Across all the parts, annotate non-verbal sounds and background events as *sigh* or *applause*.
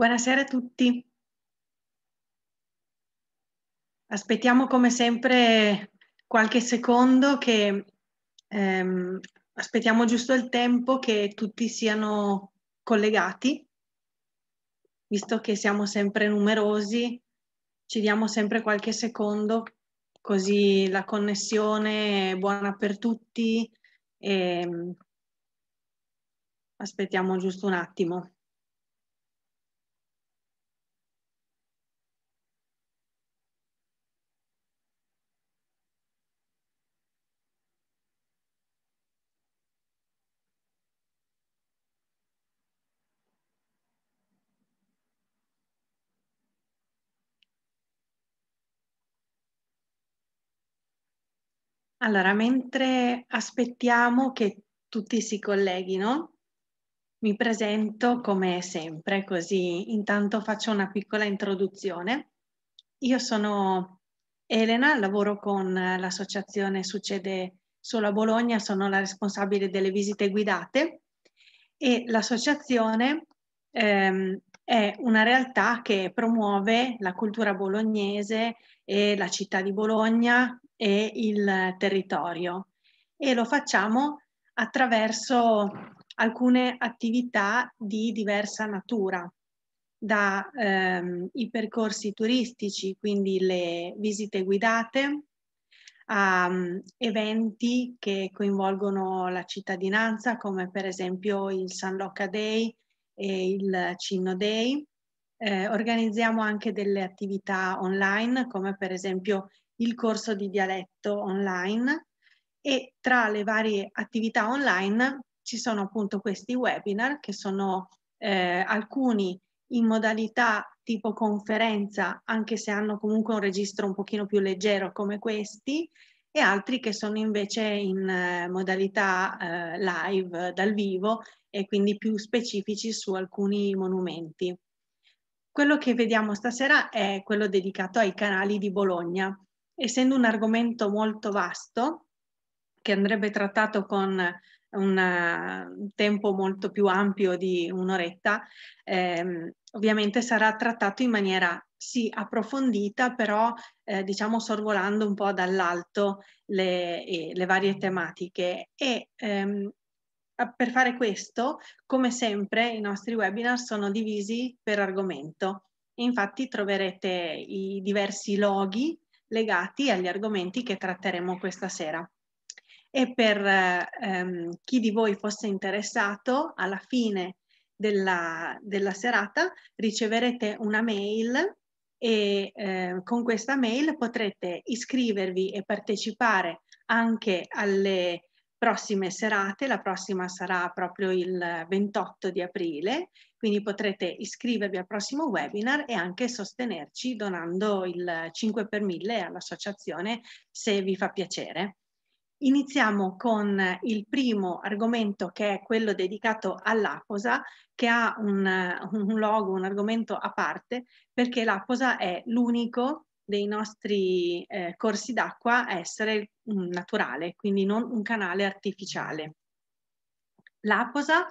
Buonasera a tutti. Aspettiamo come sempre qualche secondo che ehm, aspettiamo giusto il tempo che tutti siano collegati. Visto che siamo sempre numerosi, ci diamo sempre qualche secondo così la connessione è buona per tutti. E, ehm, aspettiamo giusto un attimo. Allora, mentre aspettiamo che tutti si colleghino, mi presento come sempre, così intanto faccio una piccola introduzione. Io sono Elena, lavoro con l'associazione Succede solo a Bologna, sono la responsabile delle visite guidate e l'associazione ehm, è una realtà che promuove la cultura bolognese e la città di Bologna e il territorio e lo facciamo attraverso alcune attività di diversa natura, dai ehm, percorsi turistici, quindi le visite guidate, a um, eventi che coinvolgono la cittadinanza, come per esempio il San Locca Day e il Cinno Day. Eh, organizziamo anche delle attività online, come per esempio il corso di dialetto online e tra le varie attività online ci sono appunto questi webinar che sono eh, alcuni in modalità tipo conferenza, anche se hanno comunque un registro un pochino più leggero come questi, e altri che sono invece in eh, modalità eh, live dal vivo e quindi più specifici su alcuni monumenti. Quello che vediamo stasera è quello dedicato ai canali di Bologna, essendo un argomento molto vasto, che andrebbe trattato con un tempo molto più ampio di un'oretta, ehm, ovviamente sarà trattato in maniera sì approfondita, però eh, diciamo sorvolando un po' dall'alto le, le varie tematiche. E ehm, per fare questo, come sempre, i nostri webinar sono divisi per argomento. Infatti troverete i diversi loghi legati agli argomenti che tratteremo questa sera. E per ehm, chi di voi fosse interessato, alla fine della, della serata riceverete una mail e eh, con questa mail potrete iscrivervi e partecipare anche alle prossime serate, la prossima sarà proprio il 28 di aprile quindi potrete iscrivervi al prossimo webinar e anche sostenerci donando il 5 per 1000 all'associazione se vi fa piacere. Iniziamo con il primo argomento che è quello dedicato all'Aposa, che ha un, un, logo, un argomento a parte, perché l'Aposa è l'unico dei nostri eh, corsi d'acqua a essere naturale, quindi non un canale artificiale. L'Aposa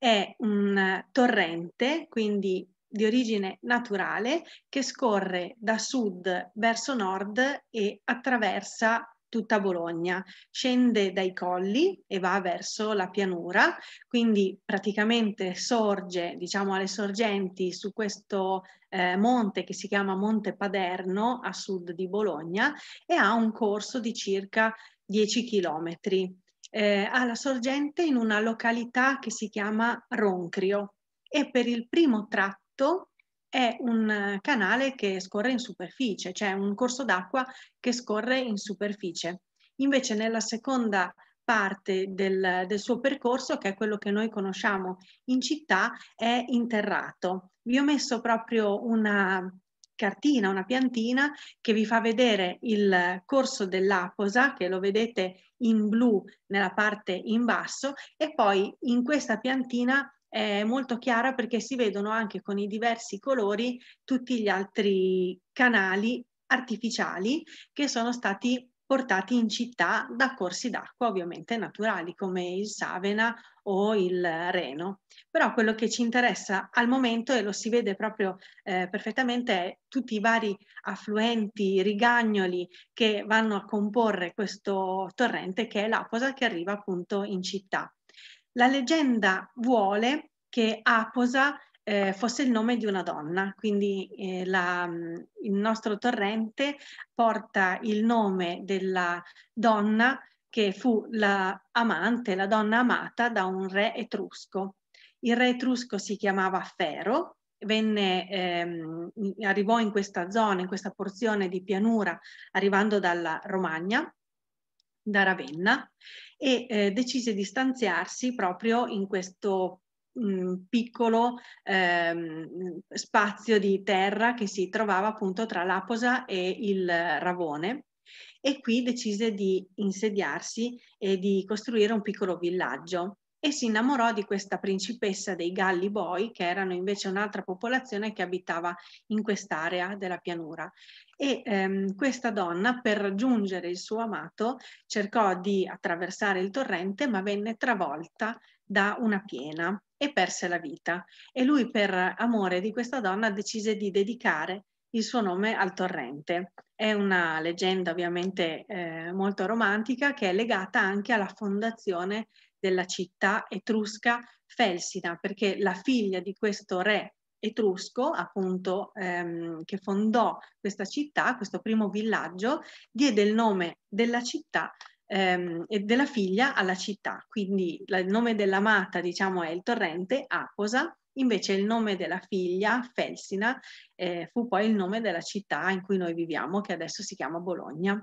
è un torrente, quindi di origine naturale, che scorre da sud verso nord e attraversa tutta Bologna, scende dai colli e va verso la pianura, quindi praticamente sorge, diciamo, alle sorgenti su questo eh, monte che si chiama Monte Paderno a sud di Bologna e ha un corso di circa 10 chilometri eh, alla sorgente in una località che si chiama Roncrio e per il primo tratto è un eh, canale che scorre in superficie, cioè un corso d'acqua che scorre in superficie. Invece nella seconda parte del, del, suo percorso, che è quello che noi conosciamo in città, è interrato. Vi ho messo proprio una, cartina, una piantina che vi fa vedere il corso dell'aposa, che lo vedete in blu nella parte in basso, e poi in questa piantina è molto chiara perché si vedono anche con i diversi colori tutti gli altri canali artificiali che sono stati portati in città da corsi d'acqua ovviamente naturali come il Savena o il Reno. Però quello che ci interessa al momento, e lo si vede proprio eh, perfettamente, è tutti i vari affluenti, rigagnoli che vanno a comporre questo torrente che è l'Aposa che arriva appunto in città. La leggenda vuole che Aposa eh, fosse il nome di una donna, quindi eh, la, mm, il nostro torrente porta il nome della donna che fu la la donna amata da un re etrusco. Il re etrusco si chiamava Fero, venne, ehm, arrivò in questa zona, in questa porzione di pianura, arrivando dalla Romagna, da Ravenna, e eh, decise di stanziarsi proprio in questo mh, piccolo ehm, spazio di terra che si trovava appunto tra l'Aposa e il Ravone e qui decise di insediarsi e di costruire un piccolo villaggio e si innamorò di questa principessa dei Galli Boi, che erano invece un'altra popolazione che abitava in quest'area della pianura. E ehm, questa donna, per raggiungere il suo amato, cercò di attraversare il torrente, ma venne travolta da una piena e perse la vita e lui per amore di questa donna decise di dedicare il suo nome al torrente. È una leggenda ovviamente eh, molto romantica che è legata anche alla fondazione della città etrusca Felsina, perché la figlia di questo re etrusco, appunto, ehm, che fondò questa città, questo primo villaggio, diede il nome della città ehm, e della figlia alla città. Quindi la, il nome dell'amata, diciamo, è il torrente Aposa, invece il nome della figlia, Felsina, eh, fu poi il nome della città in cui noi viviamo, che adesso si chiama Bologna.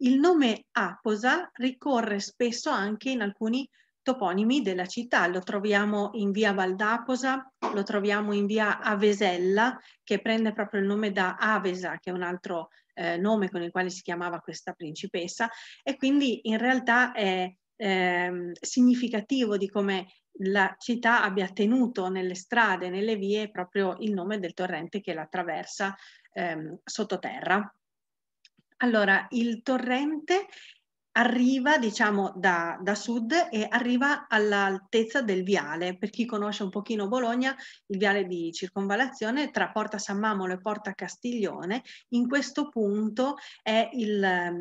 Il nome Aposa ricorre spesso anche in alcuni toponimi della città. Lo troviamo in via Valdaposa, lo troviamo in via Avesella, che prende proprio il nome da Avesa, che è un altro eh, nome con il quale si chiamava questa principessa e quindi in realtà è eh, significativo di come la città abbia tenuto nelle strade, nelle vie proprio il nome del torrente che la attraversa ehm, sottoterra. Allora, il torrente arriva diciamo da, da, sud e arriva all'altezza del viale. Per chi conosce un pochino Bologna, il viale di circonvallazione tra Porta San Mamolo e Porta Castiglione, in questo punto è il,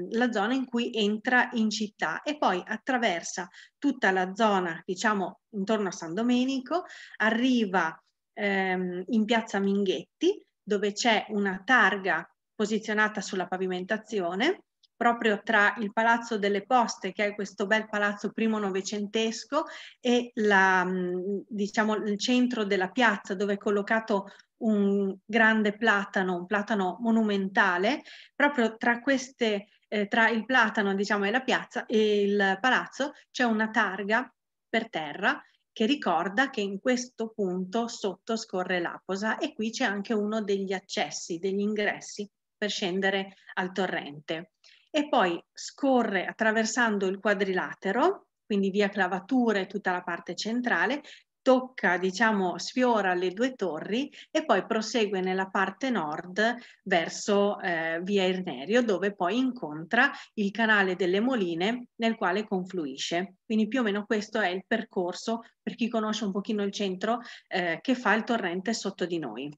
la zona in cui entra in città e poi attraversa tutta la zona, diciamo intorno a San Domenico, arriva ehm, in piazza Minghetti dove c'è una targa posizionata sulla pavimentazione proprio tra il Palazzo delle Poste, che è questo bel palazzo primo novecentesco, e la, mm, diciamo, il centro della piazza dove è collocato un grande platano, un platano monumentale, proprio tra queste, eh, tra il platano diciamo, e la piazza e il palazzo c'è una targa per terra che ricorda che in questo punto sotto scorre l'Aposa e qui c'è anche uno degli accessi, degli ingressi per scendere al torrente e poi scorre attraversando il quadrilatero, quindi via clavature e tutta la parte centrale, tocca, diciamo, sfiora le due torri e poi prosegue nella parte nord verso eh, via Irnerio, dove poi incontra il canale delle Moline nel quale confluisce. Quindi più o meno questo è il percorso, per chi conosce un pochino il centro, eh, che fa il torrente sotto di noi.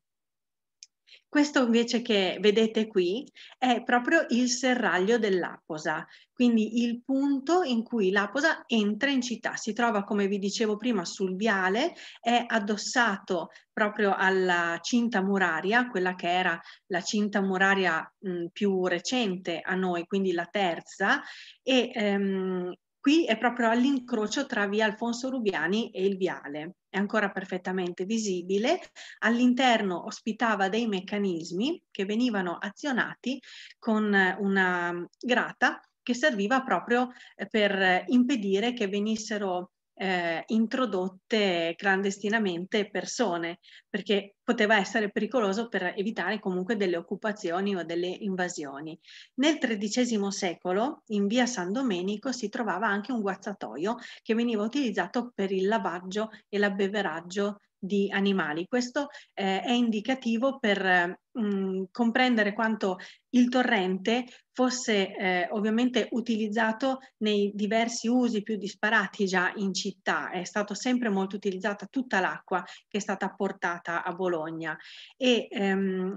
Questo invece che vedete qui è proprio il serraglio dell'aposa, quindi il punto in cui l'aposa entra in città. Si trova, come vi dicevo prima, sul viale, è addossato proprio alla cinta muraria, quella che era la cinta muraria mh, più recente a noi, quindi la terza, e ehm, Qui è proprio all'incrocio tra via Alfonso Rubiani e il viale. È ancora perfettamente visibile. All'interno ospitava dei meccanismi che venivano azionati con eh, una mm, grata che serviva proprio eh, per eh, impedire che venissero eh, introdotte clandestinamente persone, perché poteva essere pericoloso per evitare comunque delle occupazioni o delle invasioni. Nel XIII secolo in via San Domenico si trovava anche un guazzatoio che veniva utilizzato per il lavaggio e l'abbeveraggio di animali. Questo eh, è indicativo per mh, eh, mm, comprendere quanto il torrente fosse eh, ovviamente utilizzato nei diversi usi più disparati già in città. È stata sempre molto utilizzata tutta l'acqua che è stata portata a Bologna e ehm,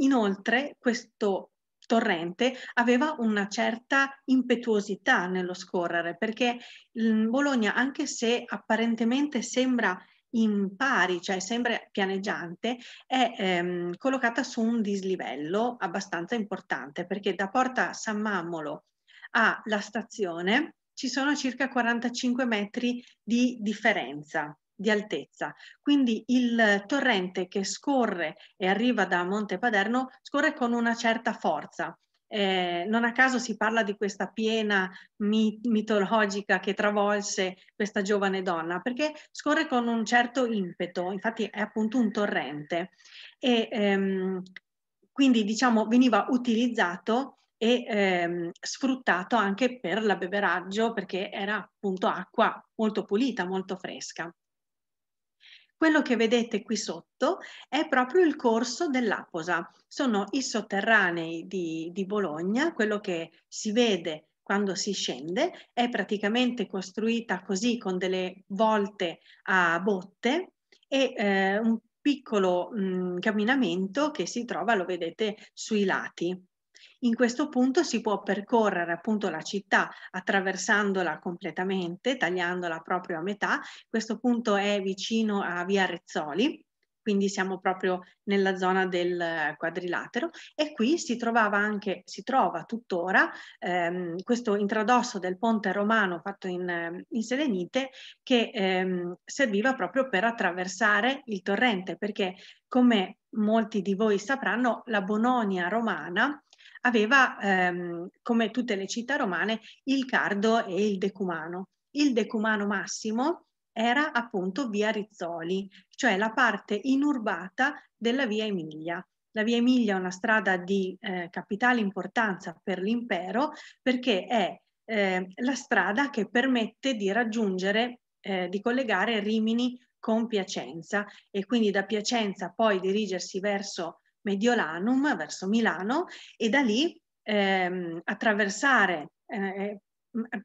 inoltre questo torrente aveva una certa impetuosità nello scorrere perché mm, Bologna anche se apparentemente sembra impari, cioè sempre pianeggiante, è ehm, collocata su un dislivello abbastanza importante perché da Porta San Mammolo alla stazione ci sono circa 45 metri di differenza di altezza. Quindi il torrente che scorre e arriva da Monte Paderno scorre con una certa forza eh, non a caso si parla di questa piena mit- mitologica che travolse questa giovane donna, perché scorre con un certo impeto, infatti è appunto un torrente. E ehm, quindi diciamo veniva utilizzato e ehm, sfruttato anche per l'abbeveraggio, perché era appunto acqua molto pulita, molto fresca. Quello che vedete qui sotto è proprio il corso dell'Aposa. Sono i sotterranei di, di Bologna, quello che si vede quando si scende, è praticamente costruita così con delle volte a botte e eh, un piccolo mh, mm, camminamento che si trova, lo vedete, sui lati. In questo punto si può percorrere appunto la città attraversandola completamente, tagliandola proprio a metà. Questo punto è vicino a via Rezzoli, quindi siamo proprio nella zona del eh, quadrilatero e qui si trovava anche, si trova tuttora ehm, questo intradosso del ponte romano fatto in, in Selenite che ehm, serviva proprio per attraversare il torrente perché come molti di voi sapranno la Bononia romana aveva, ehm, come tutte le città romane, il cardo e il decumano. Il decumano massimo era appunto via Rizzoli, cioè la parte inurbata della via Emilia. La via Emilia è una strada di eh, capitale importanza per l'impero perché è eh, la strada che permette di raggiungere, eh, di collegare Rimini con Piacenza e quindi da Piacenza poi dirigersi verso Mediolanum verso Milano e da lì ehm, attraversare, eh, eh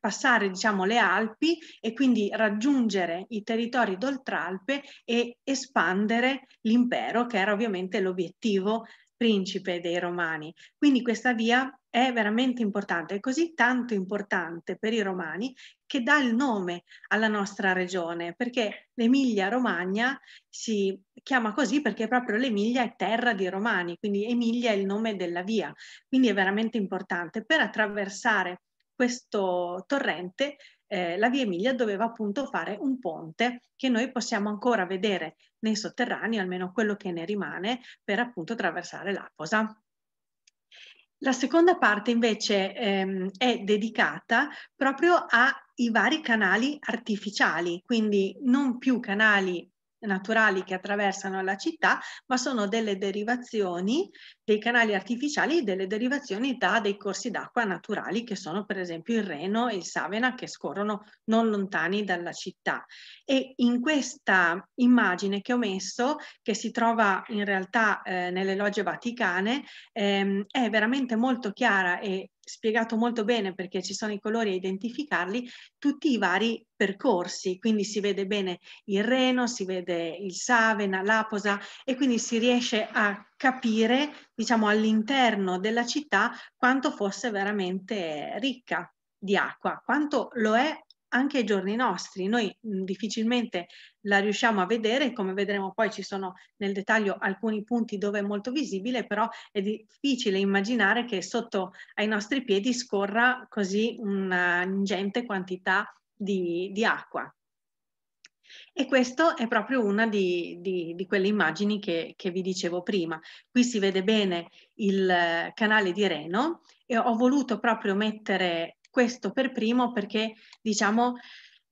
passare diciamo, le Alpi e quindi raggiungere i territori d'Oltralpe e espandere l'impero, che era ovviamente l'obiettivo principe dei Romani. Quindi questa via è veramente importante, è così tanto importante per i Romani che dà il nome alla nostra regione, perché l'Emilia-Romagna si chiama così perché proprio l'Emilia è terra di romani, quindi Emilia è il nome della via, quindi è veramente importante. Per attraversare questo torrente eh, la via Emilia doveva appunto fare un ponte che noi possiamo ancora vedere nei sotterranei, almeno quello che ne rimane, per appunto attraversare l'Aposa. La seconda parte invece ehm, è dedicata proprio ai vari canali artificiali, quindi non più canali naturali che attraversano la città, ma sono delle derivazioni dei canali artificiali e delle derivazioni da dei corsi d'acqua naturali che sono per esempio il Reno e il Savena che scorrono non lontani dalla città. E in questa immagine che ho messo, che si trova in realtà eh, nelle logge vaticane, ehm, è veramente molto chiara e spiegato molto bene perché ci sono i colori a identificarli, tutti i vari percorsi, quindi si vede bene il reno, si vede il savena, l'aposa e quindi si riesce a capire, diciamo, all'interno della città quanto fosse veramente ricca di acqua, quanto lo è anche ai giorni nostri. Noi mh, difficilmente la riusciamo a vedere, come vedremo poi ci sono nel dettaglio alcuni punti dove è molto visibile, però è difficile immaginare che sotto ai nostri piedi scorra così un'ingente quantità di, di acqua. E questa è proprio una di, di, di quelle immagini che, che, vi dicevo prima. Qui si vede bene il eh, canale di Reno e ho voluto proprio mettere questo per primo perché diciamo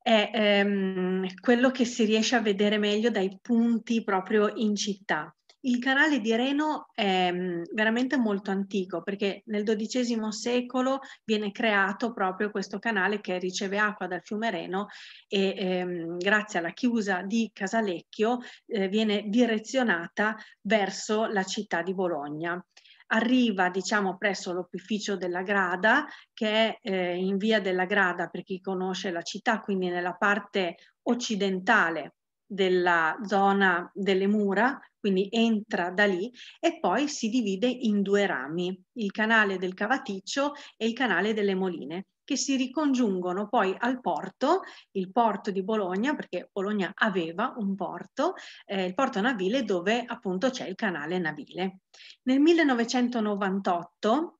è ehm, quello che si riesce a vedere meglio dai punti proprio in città. Il canale di Reno è mm, veramente molto antico perché nel XII secolo viene creato proprio questo canale che riceve acqua dal fiume Reno e ehm, grazie alla chiusa di Casalecchio eh, viene direzionata verso la città di Bologna arriva diciamo presso l'opificio della Grada che è eh, in via della Grada per chi conosce la città, quindi nella parte occidentale della zona delle mura, quindi entra da lì e poi si divide in due rami, il canale del Cavaticcio e il canale delle Moline che si ricongiungono poi al porto, il porto di Bologna, perché Bologna aveva un porto, eh, il porto navile dove appunto c'è il canale navile. Nel 1998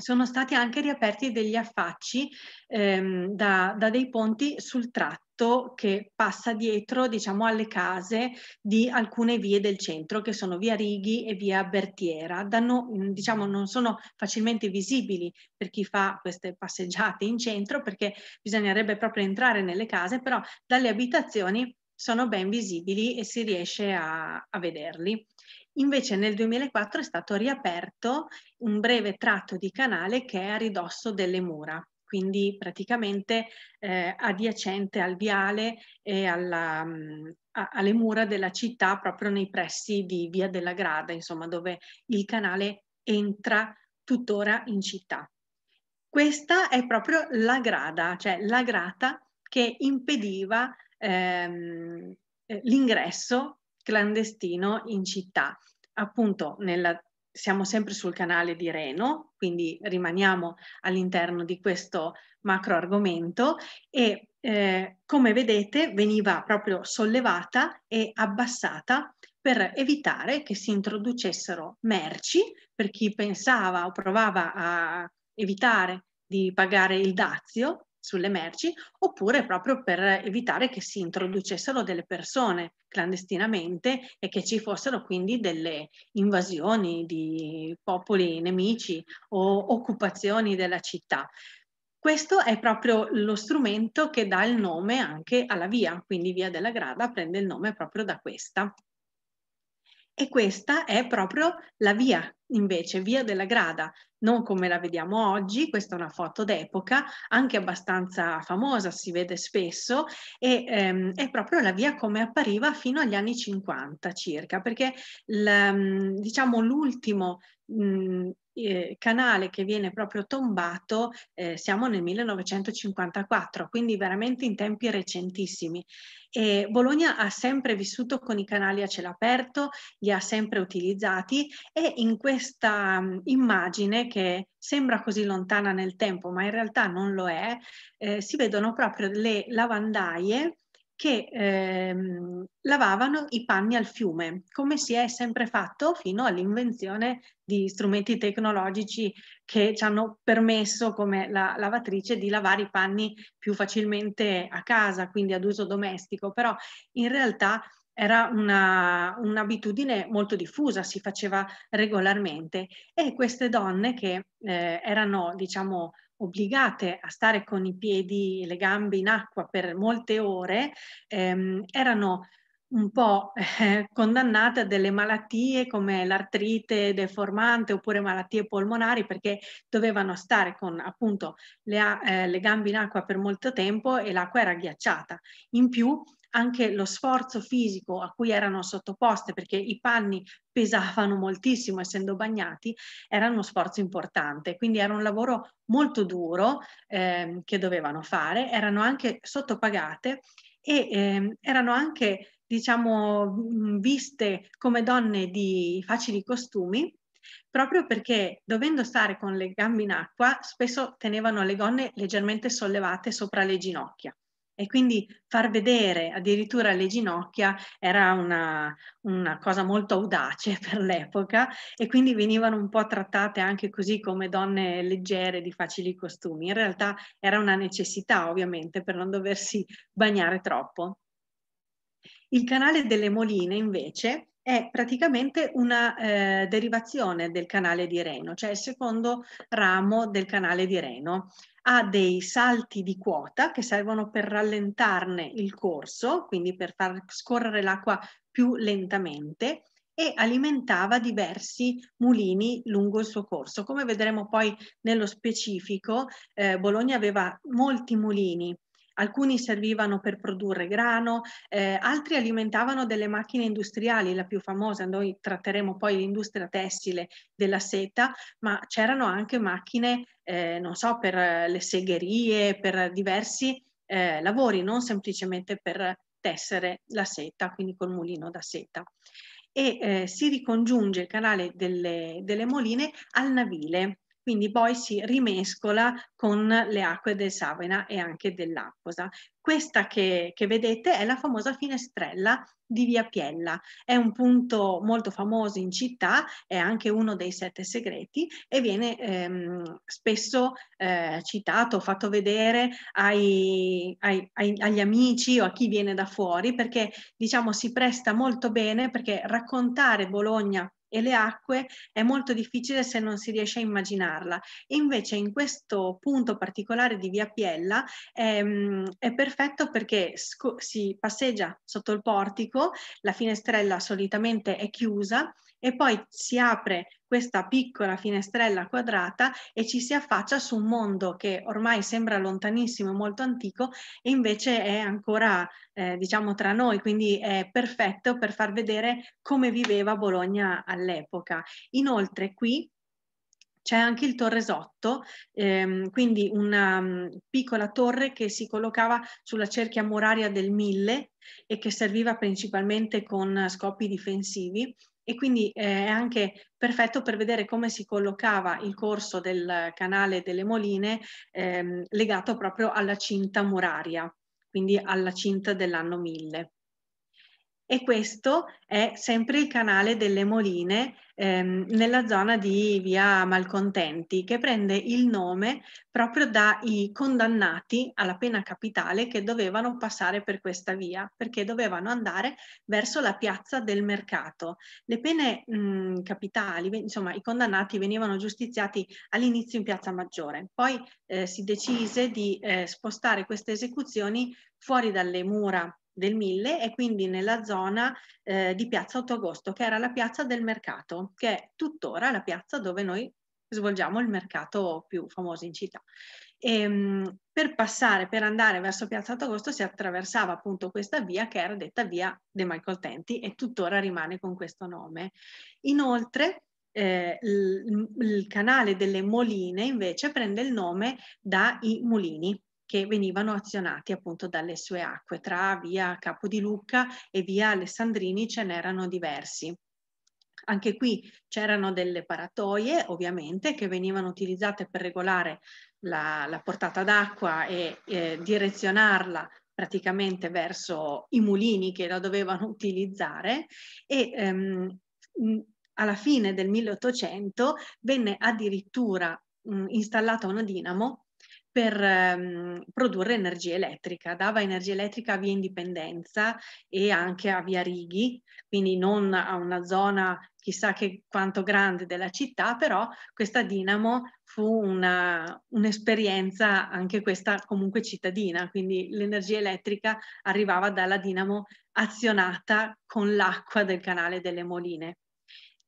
sono stati anche riaperti degli affacci ehm, da, da, dei ponti sul tratto che passa dietro diciamo alle case di alcune vie del centro che sono via Righi e via Bertiera Danno, mm, diciamo non sono facilmente visibili per chi fa queste passeggiate in centro perché bisognerebbe proprio entrare nelle case però dalle abitazioni sono ben visibili e si riesce a, a vederli Invece nel 2004 è stato riaperto un breve tratto di canale che è a ridosso delle mura, quindi praticamente eh, adiacente al viale e alla, mm, a, alle mura della città, proprio nei pressi di Via della Grada, insomma, dove il canale entra tuttora in città. Questa è proprio la grada, cioè la grata che impediva ehm, eh, l'ingresso clandestino in città. Appunto, nella, siamo sempre sul canale di Reno, quindi rimaniamo all'interno di questo macro argomento e eh, come vedete veniva proprio sollevata e abbassata per evitare che si introducessero merci per chi pensava o provava a evitare di pagare il dazio sulle merci, oppure proprio per evitare che si introducessero delle persone clandestinamente e che ci fossero quindi delle invasioni di popoli nemici o occupazioni della città. Questo è proprio lo strumento che dà il nome anche alla via, quindi Via della Grada prende il nome proprio da questa. E questa è proprio la via, invece, Via della Grada, non come la vediamo oggi, questa è una foto d'epoca, anche abbastanza famosa, si vede spesso, e ehm, è proprio la via come appariva fino agli anni 50 circa, perché l, mhmm, diciamo l'ultimo mh, mhmm, eh, canale che viene proprio tombato, eh, siamo nel 1954, quindi veramente in tempi recentissimi. E Bologna ha sempre vissuto con i canali a cielo aperto, li ha sempre utilizzati e in questa mm, immagine che sembra così lontana nel tempo, ma in realtà non lo è, eh, si vedono proprio le lavandaie che ehm, lavavano i panni al fiume, come si è sempre fatto fino all'invenzione di strumenti tecnologici che ci hanno permesso, come la lavatrice, di lavare i panni più facilmente a casa, quindi ad uso domestico, però in realtà era una, un'abitudine molto diffusa, si faceva regolarmente e queste donne che eh, erano, diciamo, obbligate a stare con i piedi e le gambe in acqua per molte ore, ehm, erano un po' eh, condannate a delle malattie come l'artrite deformante oppure malattie polmonari perché dovevano stare con appunto le, eh, le gambe in acqua per molto tempo e l'acqua era ghiacciata. In più anche lo sforzo fisico a cui erano sottoposte, perché i panni pesavano moltissimo essendo bagnati, era uno sforzo importante, quindi era un lavoro molto duro eh, che dovevano fare, erano anche sottopagate e eh, erano anche diciamo mm, viste come donne di facili costumi proprio perché dovendo stare con le gambe in acqua spesso tenevano le gonne leggermente sollevate sopra le ginocchia e quindi far vedere addirittura le ginocchia era una, una cosa molto audace *laughs* per l'epoca e quindi venivano un po' trattate anche così come donne leggere di facili costumi. In realtà era una necessità ovviamente per non doversi bagnare troppo. Il canale delle moline invece è praticamente una eh, derivazione del canale di Reno, cioè il secondo ramo del canale di Reno ha dei salti di quota che servono per rallentarne il corso, quindi per far scorrere l'acqua più lentamente e alimentava diversi mulini lungo il suo corso. Come vedremo poi nello specifico, eh, Bologna aveva molti mulini alcuni servivano per produrre grano, eh, altri alimentavano delle macchine industriali, la più famosa, noi tratteremo poi l'industria tessile della seta, ma c'erano anche macchine, eh, non so, per eh, le segherie, per diversi eh, lavori, non semplicemente per tessere la seta, quindi col mulino da seta. E eh, si ricongiunge il canale delle, delle Moline al navile, quindi poi si rimescola con le acque del Savena e anche dell'Apposa. Questa che, che, vedete è la famosa finestrella di Via Piella, è un punto molto famoso in città, è anche uno dei sette segreti e viene ehm, spesso eh, citato, fatto vedere ai, ai, ai, agli amici o a chi viene da fuori perché diciamo si presta molto bene perché raccontare Bologna e le acque è molto difficile se non si riesce a immaginarla. Invece in questo punto particolare di Via Piella ehm, è perfetto perché si passeggia sotto il portico, la finestrella solitamente è chiusa e poi si apre questa piccola finestrella quadrata e ci si affaccia su un mondo che ormai sembra lontanissimo, e molto antico e invece è ancora eh, diciamo tra noi, quindi è perfetto per far vedere come viveva Bologna all'epoca. Inoltre qui c'è anche il torresotto, ehm, quindi una um, piccola torre che si collocava sulla cerchia muraria del Mille e che serviva principalmente con scopi difensivi e quindi eh, è anche perfetto per vedere come si collocava il corso del canale delle Moline ehm, legato proprio alla cinta muraria, quindi alla cinta dell'anno 1000 e questo è sempre il canale delle Moline ehm, nella zona di via Malcontenti che prende il nome proprio dai condannati alla pena capitale che dovevano passare per questa via perché dovevano andare verso la piazza del mercato. Le pene mh, capitali, insomma i condannati venivano giustiziati all'inizio in piazza Maggiore, poi eh, si decise di eh, spostare queste esecuzioni fuori dalle mura del 1000 e quindi nella zona eh, di Piazza 8 Agosto, che era la piazza del mercato, che è tuttora la piazza dove noi svolgiamo il mercato più famoso in città. E, ehm, per passare, per andare verso Piazza 8 Agosto si attraversava appunto questa via che era detta via De Michael Tenti e tuttora rimane con questo nome. Inoltre eh, il, il canale delle Moline invece prende il nome dai mulini, che venivano azionati appunto dalle sue acque. Tra via Capo di Lucca e via Alessandrini ce n'erano diversi. Anche qui c'erano delle paratoie, ovviamente, che venivano utilizzate per regolare la, la portata d'acqua e eh, direzionarla praticamente verso i mulini che la dovevano utilizzare e ehm, alla fine del 1800 venne addirittura mh, installata una dinamo per ehm, produrre energia elettrica, dava energia elettrica a via indipendenza e anche a via Righi, quindi non a una zona chissà che quanto grande della città, però questa Dinamo fu una, un'esperienza anche questa comunque cittadina, quindi l'energia elettrica arrivava dalla Dinamo azionata con l'acqua del canale delle Moline.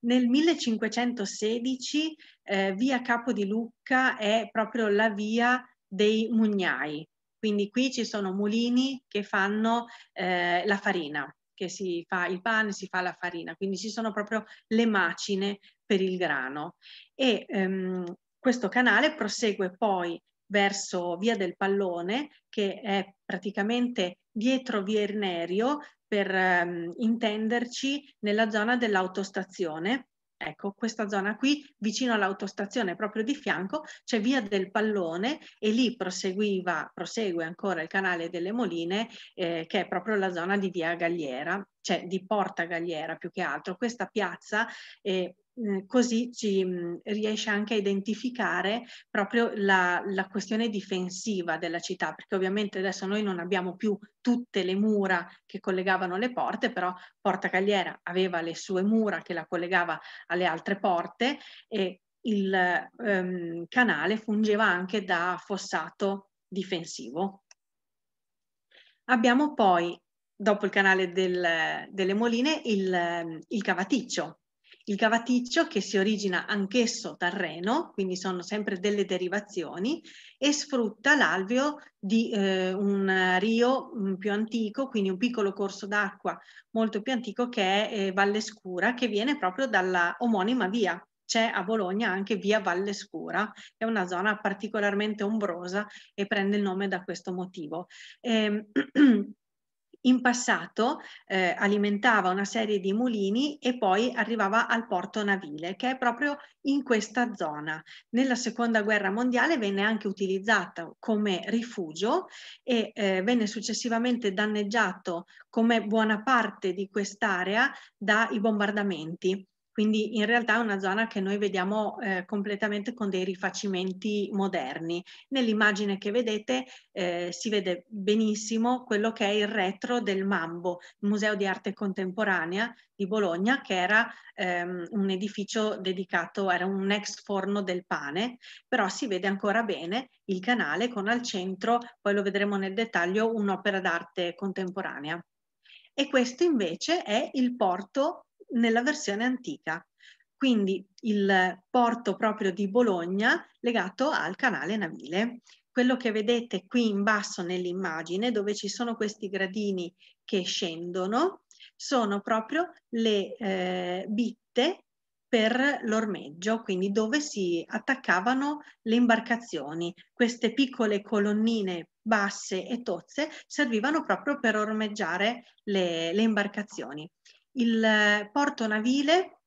Nel 1516 eh, via Capo di Lucca è proprio la via dei mugnai. Quindi qui ci sono mulini che fanno eh, la farina, che si fa il pane, si fa la farina, quindi ci sono proprio le macine per il grano. E ehm, questo canale prosegue poi verso Via del Pallone, che è praticamente dietro Via Irnerio, per ehm, intenderci nella zona dell'autostazione, Ecco, questa zona qui, vicino all'autostazione, proprio di fianco, c'è via del Pallone e lì proseguiva, prosegue ancora il canale delle Moline, eh, che è proprio la zona di via Gagliera, cioè di Porta Gagliera più che altro. Questa piazza eh, eh, così ci riesce anche a identificare proprio la, la, questione difensiva della città, perché ovviamente adesso noi non abbiamo più tutte le mura che collegavano le porte, però Porta Cagliera aveva le sue mura che la collegava alle altre porte e il ehm, canale fungeva anche da fossato difensivo. Abbiamo poi, dopo il canale del, delle Moline, il, ehm, il cavaticcio, il cavaticcio che si origina anch'esso dal reno, quindi sono sempre delle derivazioni, e sfrutta l'alveo di eh, un rio mm, più antico, quindi un piccolo corso d'acqua molto più antico che è eh, Valle Scura, che viene proprio dalla omonima via. C'è a Bologna anche via Valle Scura, è una zona particolarmente ombrosa e prende il nome da questo motivo. Eh, *clears throat* in passato eh, alimentava una serie di mulini e poi arrivava al porto navile, che è proprio in questa zona. Nella seconda guerra mondiale venne anche utilizzata come rifugio e eh, venne successivamente danneggiato come buona parte di quest'area dai bombardamenti. Quindi in realtà è una zona che noi vediamo eh, completamente con dei rifacimenti moderni. Nell'immagine che vedete eh, si vede benissimo quello che è il retro del Mambo, il Museo di Arte Contemporanea di Bologna, che era ehm, un edificio dedicato, era un ex forno del pane, però si vede ancora bene il canale con al centro, poi lo vedremo nel dettaglio, un'opera d'arte contemporanea. E questo invece è il porto nella versione antica, quindi il porto proprio di Bologna legato al canale navile. Quello che vedete qui in basso nell'immagine, dove ci sono questi gradini che scendono, sono proprio le eh, bitte per l'ormeggio, quindi dove si attaccavano le imbarcazioni. Queste piccole colonnine basse e tozze servivano proprio per ormeggiare le, le imbarcazioni. Il porto navile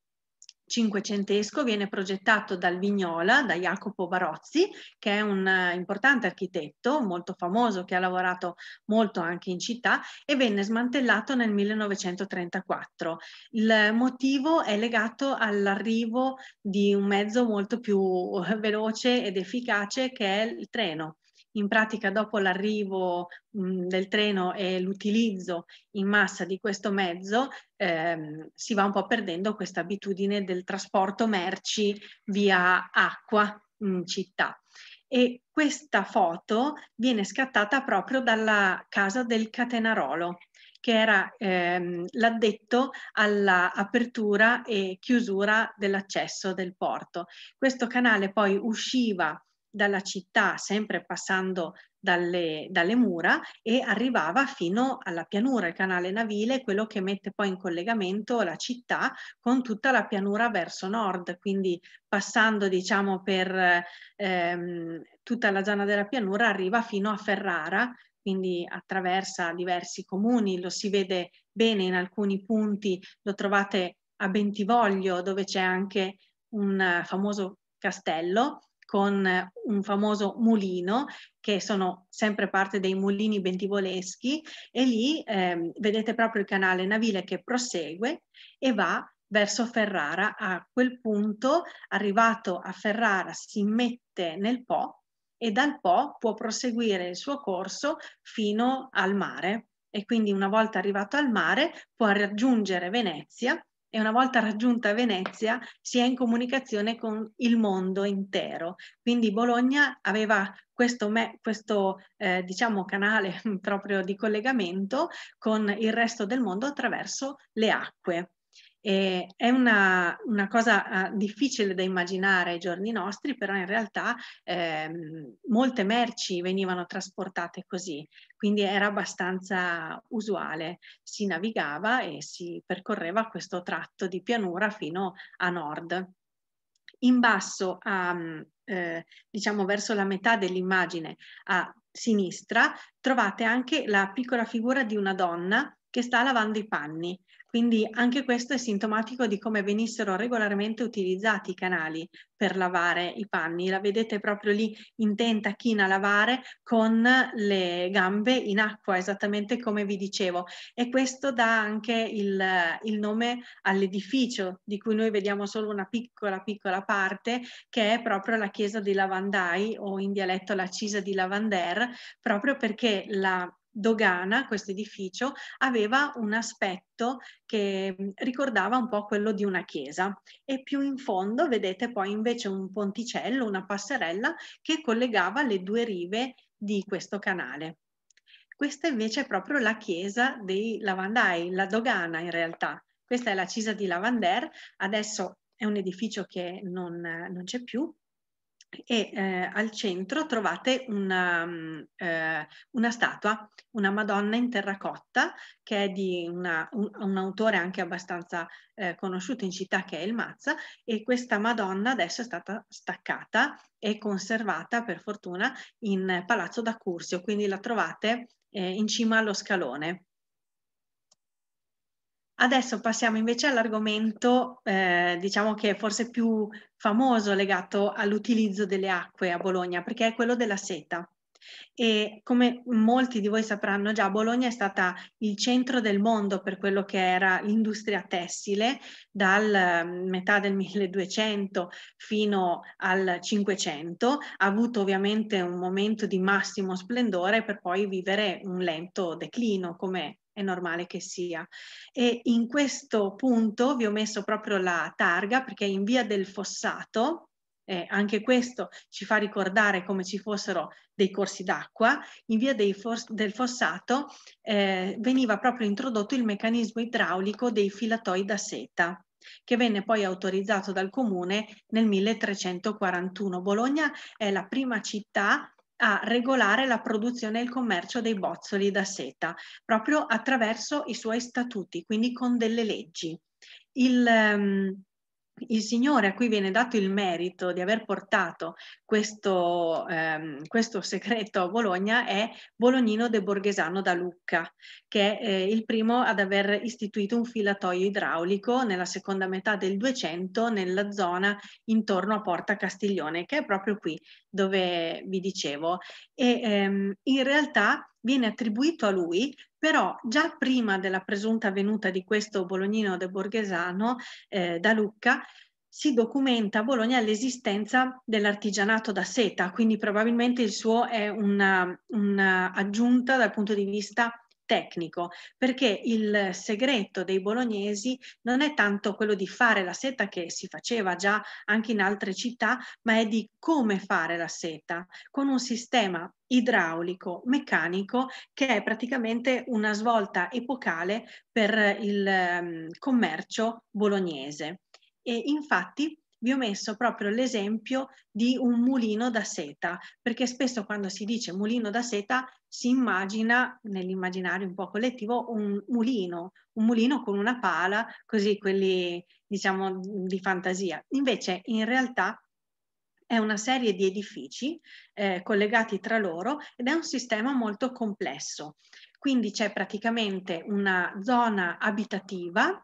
cinquecentesco viene progettato dal Vignola, da Jacopo Barozzi, che è un eh, importante architetto molto famoso che ha lavorato molto anche in città e venne smantellato nel 1934. Il motivo è legato all'arrivo di un mezzo molto più eh, veloce ed efficace che è il treno in pratica dopo l'arrivo del treno e l'utilizzo in massa di questo mezzo ehm, si va un po' perdendo questa abitudine del trasporto merci via acqua in città. E questa foto viene scattata proprio dalla casa del Catenarolo, che era ehm, l'addetto all'apertura e chiusura dell'accesso del porto. Questo canale poi usciva dalla città, sempre passando dalle, dalle, mura, e arrivava fino alla pianura, il canale navile, quello che mette poi in collegamento la città con tutta la pianura verso nord, quindi passando diciamo per ehm, tutta la zona della pianura arriva fino a Ferrara, quindi attraversa diversi comuni, lo si vede bene in alcuni punti, lo trovate a Bentivoglio dove c'è anche un eh, famoso castello con eh, un famoso mulino che sono sempre parte dei mulini bentivoleschi e lì eh, vedete proprio il canale navile che prosegue e va verso Ferrara. A quel punto, arrivato a Ferrara, si mette nel Po e dal Po può proseguire il suo corso fino al mare e quindi una volta arrivato al mare può raggiungere Venezia e una volta raggiunta Venezia si è in comunicazione con il mondo intero. Quindi Bologna aveva questo, me, questo eh, diciamo canale *laughs* proprio di collegamento con il resto del mondo attraverso le acque. E è una, una cosa uh, difficile da immaginare ai giorni nostri, però in realtà ehm, molte merci venivano trasportate così, quindi era abbastanza usuale. Si navigava e si percorreva questo tratto di pianura fino a nord. In basso, a, mm, eh, diciamo verso la metà dell'immagine a sinistra, trovate anche la piccola figura di una donna che sta lavando i panni quindi anche questo è sintomatico di come venissero regolarmente utilizzati i canali per lavare i panni. La vedete proprio lì intenta China a lavare con le gambe in acqua, esattamente come vi dicevo. E questo dà anche il, il nome all'edificio di cui noi vediamo solo una piccola piccola parte, che è proprio la chiesa di Lavandai o in dialetto la cisa di Lavander, proprio perché la dogana, questo edificio, aveva un aspetto che mm, ricordava un po' quello di una chiesa e più in fondo vedete poi invece un ponticello, una passerella che collegava le due rive di questo canale. Questa invece è proprio la chiesa dei lavandai, ah, la dogana in realtà. Questa è la chiesa di Lavander, adesso è un edificio che non, eh, non c'è più, e eh, al centro trovate una, mh, mm, eh, una, statua, una Madonna in terracotta che è di una, un, un, autore anche abbastanza eh, conosciuto in città che è il Mazza e questa Madonna adesso è stata staccata e conservata per fortuna in Palazzo da Cursio, quindi la trovate eh, in cima allo scalone Adesso passiamo invece all'argomento, eh, diciamo che forse più famoso legato all'utilizzo delle acque a Bologna, perché è quello della seta. E come molti di voi sapranno già, Bologna è stata il centro del mondo per quello che era l'industria tessile dal mm, metà del 1200 fino al 500, ha avuto ovviamente un momento di massimo splendore per poi vivere un lento declino come è normale che sia. E in questo punto vi ho messo proprio la targa perché in via del fossato, eh, anche questo ci fa ricordare come ci fossero dei corsi d'acqua, in via fos del fossato eh, veniva proprio introdotto il meccanismo idraulico dei filatoi da seta che venne poi autorizzato dal comune nel 1341. Bologna è la prima città a regolare la produzione e il commercio dei bozzoli da seta, proprio attraverso i suoi statuti, quindi con delle leggi. Il, um, il Signore a cui viene dato il merito di aver portato questo, ehm, questo segreto a Bologna è Bolognino de Borghesano da Lucca, che è eh, il primo ad aver istituito un filatoio idraulico nella seconda metà del 200 nella zona intorno a Porta Castiglione, che è proprio qui dove vi dicevo. E ehm, in realtà viene attribuito a lui, però già prima della presunta venuta di questo bolognino de Borghesano eh, da Lucca, si documenta a Bologna l'esistenza dell'artigianato da seta, quindi probabilmente il suo è un'aggiunta dal punto di vista tecnico, perché il segreto dei bolognesi non è tanto quello di fare la seta che si faceva già anche in altre città, ma è di come fare la seta con un sistema idraulico, meccanico, che è praticamente una svolta epocale per il um, commercio bolognese. E infatti vi ho messo proprio l'esempio di un mulino da seta, perché spesso quando si dice mulino da seta si immagina nell'immaginario un po' collettivo un mulino, un mulino con una pala, così quelli diciamo di fantasia. Invece in realtà è una serie di edifici eh, collegati tra loro ed è un sistema molto complesso. Quindi c'è praticamente una zona abitativa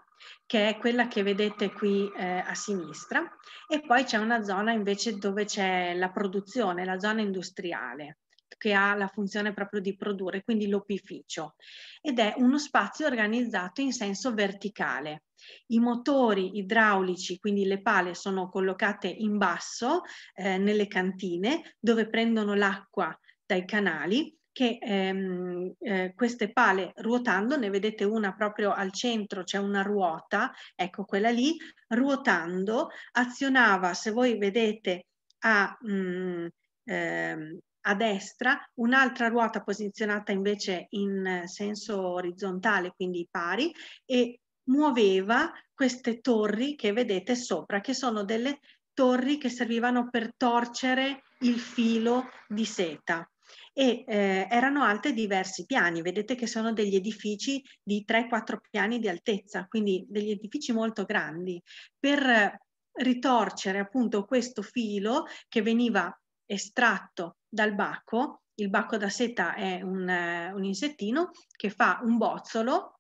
che è quella che vedete qui eh, a sinistra, e poi c'è una zona invece dove c'è la produzione, la zona industriale, che ha la funzione proprio di produrre, quindi l'opificio, ed è uno spazio organizzato in senso verticale. I motori idraulici, quindi le pale, sono collocate in basso eh, nelle cantine dove prendono l'acqua dai canali che ehm, eh, queste pale ruotando, ne vedete una proprio al centro, c'è una ruota, ecco quella lì, ruotando azionava, se voi vedete a, mh, mm, ehm, a destra, un'altra ruota posizionata invece in senso orizzontale, quindi pari, e muoveva queste torri che vedete sopra, che sono delle torri che servivano per torcere il filo di seta e eh, erano alte diversi piani. Vedete che sono degli edifici di 3-4 piani di altezza, quindi degli edifici molto grandi. Per ritorcere appunto questo filo che veniva estratto dal bacco, il bacco da seta è un, eh, un insettino che fa un bozzolo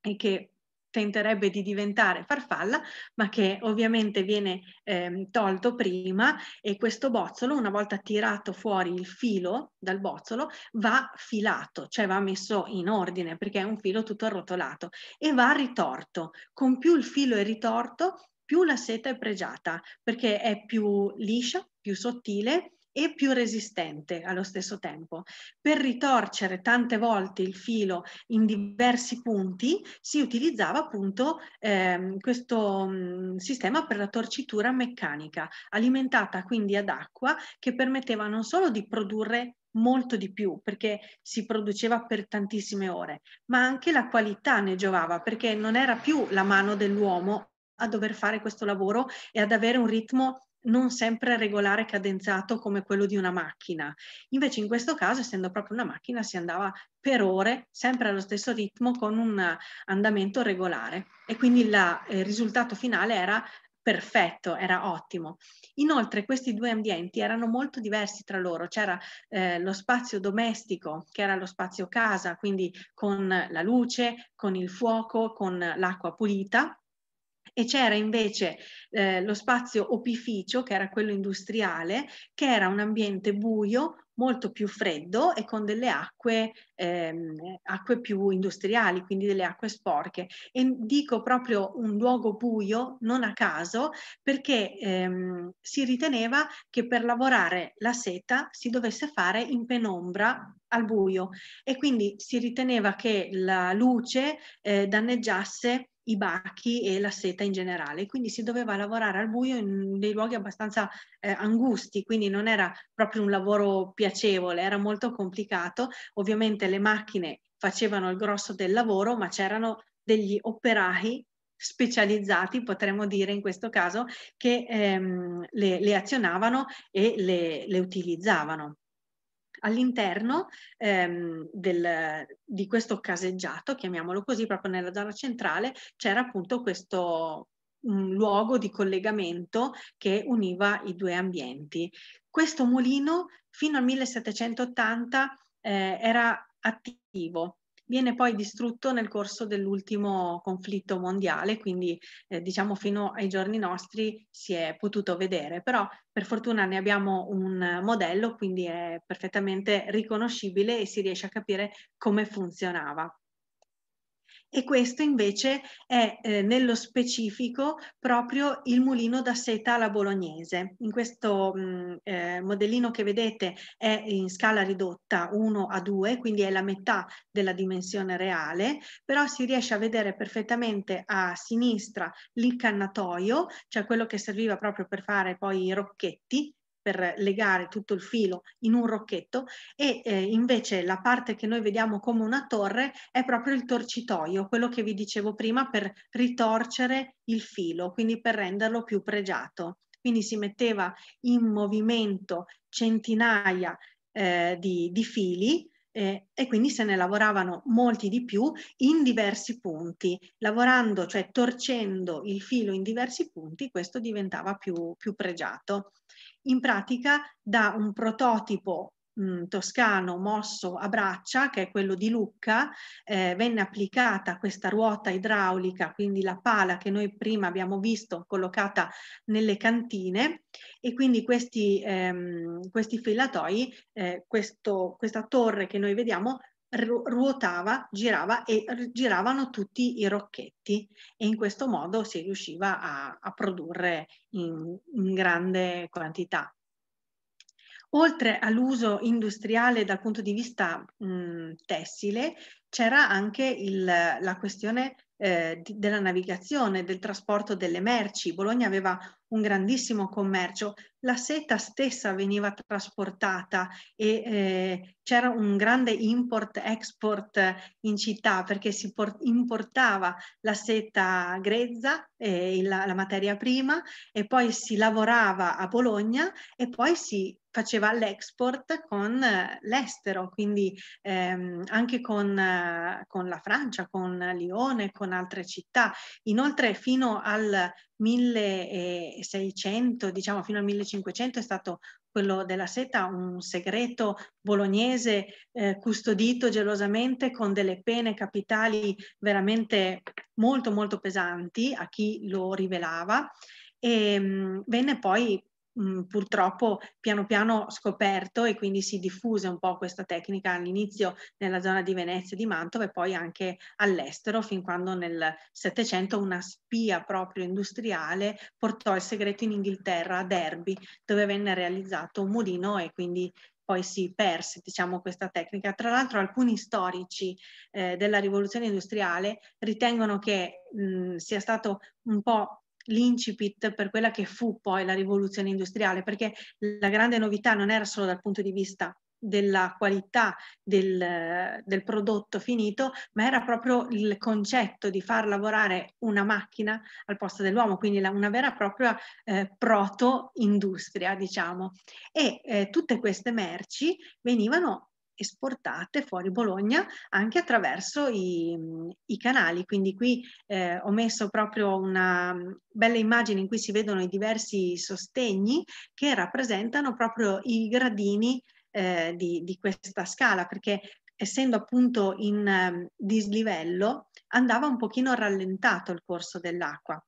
e che tenterebbe di diventare farfalla, ma che ovviamente viene eh, tolto prima e questo bozzolo, una volta tirato fuori il filo dal bozzolo, va filato, cioè va messo in ordine perché è un filo tutto arrotolato e va ritorto. Con più il filo è ritorto, più la seta è pregiata perché è più liscia, più sottile e più resistente allo stesso tempo. Per ritorcere tante volte il filo in diversi punti si utilizzava appunto ehm, questo mh, mm, sistema per la torcitura meccanica, alimentata quindi ad acqua, che permetteva non solo di produrre molto di più perché si produceva per tantissime ore, ma anche la qualità ne giovava perché non era più la mano dell'uomo a dover fare questo lavoro e ad avere un ritmo non sempre regolare e cadenzato come quello di una macchina. Invece in questo caso, essendo proprio una macchina, si andava per ore, sempre allo stesso ritmo, con un andamento regolare e quindi la, eh, il risultato finale era perfetto, era ottimo. Inoltre questi due ambienti erano molto diversi tra loro, c'era eh, lo spazio domestico che era lo spazio casa, quindi con la luce, con il fuoco, con l'acqua pulita e c'era invece eh, lo spazio opificio, che era quello industriale, che era un ambiente buio, molto più freddo e con delle acque, ehm, acque più industriali, quindi delle acque sporche. E dico proprio un luogo buio, non a caso, perché ehm, si riteneva che per lavorare la seta si dovesse fare in penombra al buio e quindi si riteneva che la luce eh, danneggiasse i bachi e la seta in generale, quindi si doveva lavorare al buio in dei luoghi abbastanza eh, angusti, quindi non era proprio un lavoro piacevole, era molto complicato. Ovviamente le macchine facevano il grosso del lavoro, ma c'erano degli operai specializzati, potremmo dire in questo caso, che ehm, le, le, azionavano e le, le utilizzavano. All'interno ehm, del, di questo caseggiato, chiamiamolo così, proprio nella zona centrale, c'era appunto questo, un luogo di collegamento che univa i due ambienti. Questo mulino fino al 1780 eh, era attivo, viene poi distrutto nel corso dell'ultimo conflitto mondiale, quindi eh, diciamo fino ai giorni nostri si è potuto vedere, però per fortuna ne abbiamo un modello, quindi è perfettamente riconoscibile e si riesce a capire come funzionava e questo invece è eh, nello specifico proprio il mulino da seta alla bolognese. In questo mh, mm, eh, modellino che vedete è in scala ridotta 1 a 2, quindi è la metà della dimensione reale, però si riesce a vedere perfettamente a sinistra l'incannatoio, cioè quello che serviva proprio per fare poi i rocchetti, per legare tutto il filo in un rocchetto e eh, invece la parte che noi vediamo come una torre è proprio il torcitoio, quello che vi dicevo prima per ritorcere il filo, quindi per renderlo più pregiato. Quindi si metteva in movimento centinaia eh, di, di, fili eh, e quindi se ne lavoravano molti di più in diversi punti. Lavorando, cioè torcendo il filo in diversi punti, questo diventava più, più pregiato in pratica da un prototipo mm, toscano mosso a braccia, che è quello di Lucca, eh, venne applicata questa ruota idraulica, quindi la pala che noi prima abbiamo visto collocata nelle cantine e quindi questi, ehm, questi filatoi, eh, questo, questa torre che noi vediamo, ruotava, girava e giravano tutti i rocchetti e in questo modo si riusciva a, a produrre in, in grande quantità oltre all'uso industriale dal punto di vista mh, tessile, c'era anche il, la questione eh, di, della navigazione, del trasporto delle merci. Bologna aveva un grandissimo commercio, la seta stessa veniva trasportata e eh, c'era un grande import-export in città perché si importava la seta grezza, eh, la, la materia prima, e poi si lavorava a Bologna e poi si faceva l'export con l'estero, quindi ehm, anche con, con, la Francia, con Lione, con altre città. Inoltre fino al 1600, diciamo fino al 1500, è stato quello della seta, un segreto bolognese eh, custodito gelosamente con delle pene capitali veramente molto molto pesanti a chi lo rivelava e ehm, mh, venne poi mh, purtroppo piano piano scoperto e quindi si diffuse un po' questa tecnica all'inizio nella zona di Venezia e di Mantova e poi anche all'estero, fin quando nel Settecento una spia proprio industriale portò il segreto in Inghilterra a Derby, dove venne realizzato un mulino e quindi poi si perse diciamo, questa tecnica. Tra l'altro alcuni storici eh, della rivoluzione industriale ritengono che mh, sia stato un po' l'incipit per quella che fu poi la rivoluzione industriale, perché la grande novità non era solo dal punto di vista della qualità del, del, prodotto finito, ma era proprio il concetto di far lavorare una macchina al posto dell'uomo, quindi la, una vera e propria eh, proto-industria, diciamo. E eh, tutte queste merci venivano esportate fuori Bologna anche attraverso i, i canali. Quindi qui eh, ho messo proprio una bella immagine in cui si vedono i diversi sostegni che rappresentano proprio i gradini eh, di, di questa scala, perché essendo appunto in um, dislivello andava un pochino rallentato il corso dell'acqua.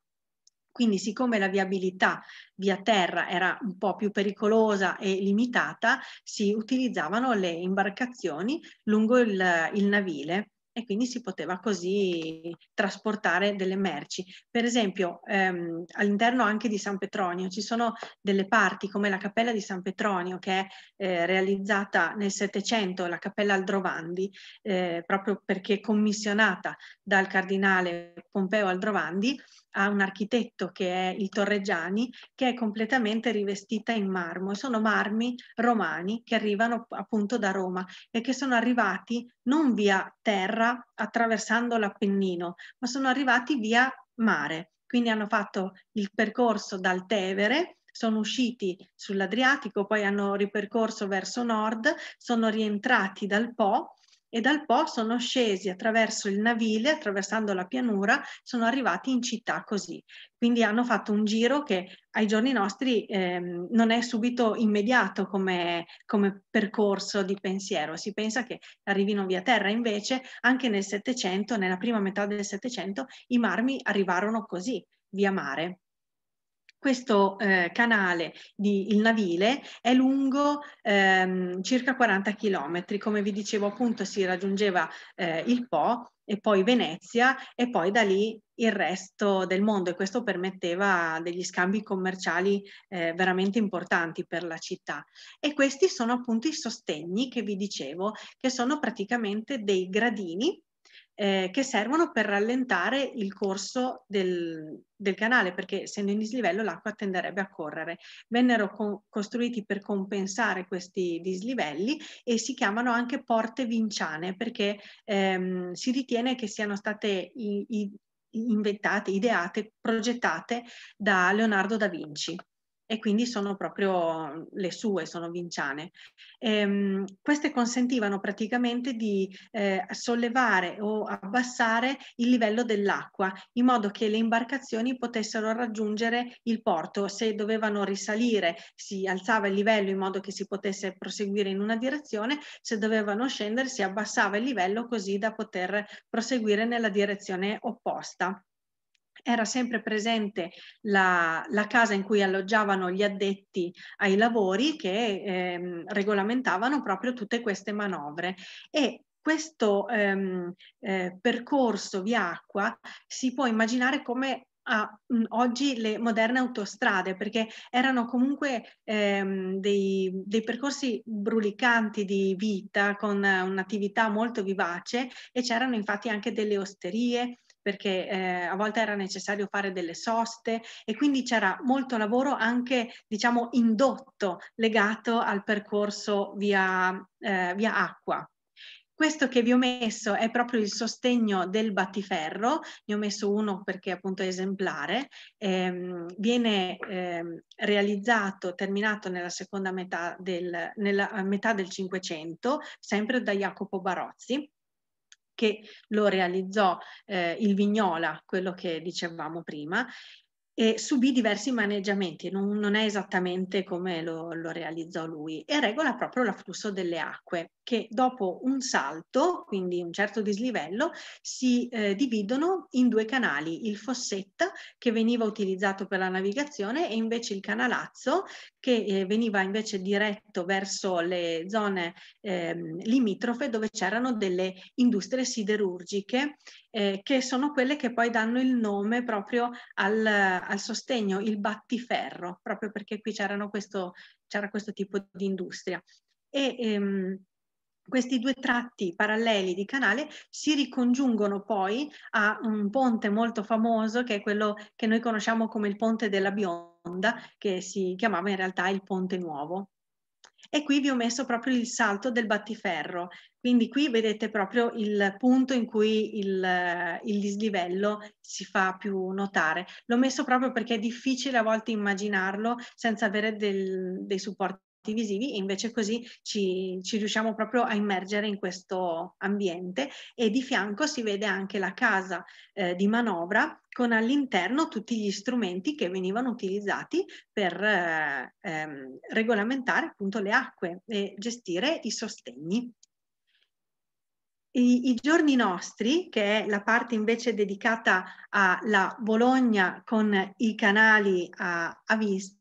Quindi siccome la viabilità via terra era un po' più pericolosa e limitata, si utilizzavano le imbarcazioni lungo il, il navile e quindi si poteva così trasportare delle merci. Per esempio, ehm, all'interno anche di San Petronio ci sono delle parti come la cappella di San Petronio che è eh, realizzata nel Settecento, la cappella Aldrovandi, eh, proprio perché commissionata dal cardinale Pompeo Aldrovandi a un architetto che è il Torreggiani, che è completamente rivestita in marmo. E sono marmi romani che arrivano appunto da Roma e che sono arrivati non via terra attraversando l'Appennino, ma sono arrivati via mare. Quindi hanno fatto il percorso dal Tevere, sono usciti sull'Adriatico, poi hanno ripercorso verso nord, sono rientrati dal Po e dal Po sono scesi attraverso il Navile, attraversando la pianura, sono arrivati in città così. Quindi hanno fatto un giro che ai giorni nostri ehm, non è subito immediato come, come, percorso di pensiero, si pensa che arrivino via terra, invece anche nel Settecento, nella prima metà del Settecento, i marmi arrivarono così, via mare. Questo eh, canale di Il Navile è lungo ehm, circa 40 chilometri, come vi dicevo appunto si raggiungeva eh, il Po e poi Venezia e poi da lì il resto del mondo e questo permetteva degli scambi commerciali eh, veramente importanti per la città. E questi sono appunto i sostegni che vi dicevo, che sono praticamente dei gradini eh, che servono per rallentare il corso del, del canale, perché essendo in dislivello l'acqua tenderebbe a correre. Vennero co costruiti per compensare questi dislivelli e si chiamano anche porte vinciane, perché ehm, si ritiene che siano state i, i inventate, ideate, progettate da Leonardo da Vinci e quindi sono proprio le sue, sono vinciane. Ehm, queste consentivano praticamente di eh, sollevare o abbassare il livello dell'acqua in modo che le imbarcazioni potessero raggiungere il porto. Se dovevano risalire si alzava il livello in modo che si potesse proseguire in una direzione, se dovevano scendere si abbassava il livello così da poter proseguire nella direzione opposta era sempre presente la, la, casa in cui alloggiavano gli addetti ai lavori che ehm, regolamentavano proprio tutte queste manovre e questo ehm, eh, percorso via acqua si può immaginare come a mh, oggi le moderne autostrade perché erano comunque ehm, dei, dei, percorsi brulicanti di vita con un'attività molto vivace e c'erano infatti anche delle osterie, perché eh, a volte era necessario fare delle soste e quindi c'era molto lavoro anche, diciamo, indotto, legato al percorso via, eh, via acqua. Questo che vi ho messo è proprio il sostegno del battiferro, ne ho messo uno perché appunto è esemplare, ehm, viene ehm, realizzato, terminato nella seconda metà del, metà del Cinquecento, sempre da Jacopo Barozzi che lo realizzò eh, il Vignola, quello che dicevamo prima, e subì diversi maneggiamenti, non, non è esattamente come lo, lo, realizzò lui, e regola proprio l'afflusso delle acque che dopo un salto, quindi un certo dislivello, si eh, dividono in due canali, il fossetta che veniva utilizzato per la navigazione e invece il canalazzo che eh, veniva invece diretto verso le zone eh, limitrofe dove c'erano delle industrie siderurgiche eh, che sono quelle che poi danno il nome proprio al, al sostegno, il battiferro, proprio perché qui c'era questo, questo tipo di industria. E, ehm, questi due tratti paralleli di canale si ricongiungono poi a un ponte molto famoso che è quello che noi conosciamo come il ponte della bionda, che si chiamava in realtà il ponte nuovo. E qui vi ho messo proprio il salto del battiferro, quindi qui vedete proprio il punto in cui il, il dislivello si fa più notare. L'ho messo proprio perché è difficile a volte immaginarlo senza avere del, dei supporti visivi e invece così ci, ci, riusciamo proprio a immergere in questo ambiente e di fianco si vede anche la casa eh, di manovra con all'interno tutti gli strumenti che venivano utilizzati per eh, ehm, regolamentare appunto le acque e gestire i sostegni. I, I, giorni nostri, che è la parte invece dedicata alla Bologna con i canali a, a vista,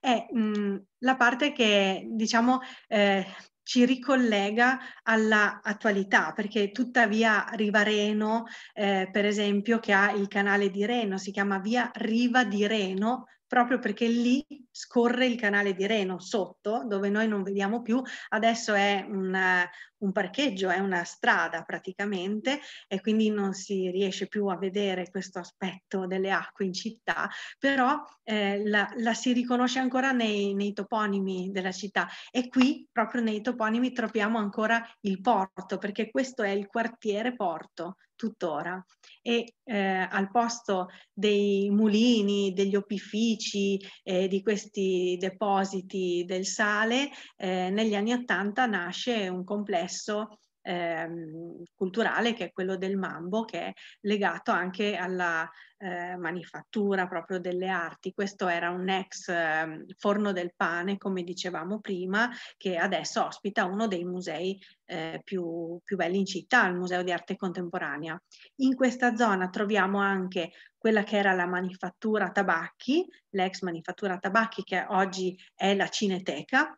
è mh, la parte che diciamo eh, ci ricollega all'attualità perché tuttavia via Rivareno, eh, per esempio, che ha il canale di Reno, si chiama via Riva di Reno, proprio perché lì scorre il canale di Reno sotto, dove noi non vediamo più, adesso è una, un parcheggio, è una strada praticamente e quindi non si riesce più a vedere questo aspetto delle acque in città, però eh, la, la, si riconosce ancora nei, nei, toponimi della città e qui proprio nei toponimi troviamo ancora il porto, perché questo è il quartiere porto tuttora e eh, al posto dei mulini, degli opifici, eh, di questi depositi del sale, eh, negli anni 80 nasce un complesso ehm, culturale che è quello del mambo, che è legato anche alla eh, manifattura proprio delle arti. Questo era un ex eh, forno del pane, come dicevamo prima, che adesso ospita uno dei musei eh, più, più belli in città, il Museo di Arte Contemporanea. In questa zona troviamo anche quella che era la manifattura tabacchi, l'ex manifattura tabacchi che oggi è la Cineteca,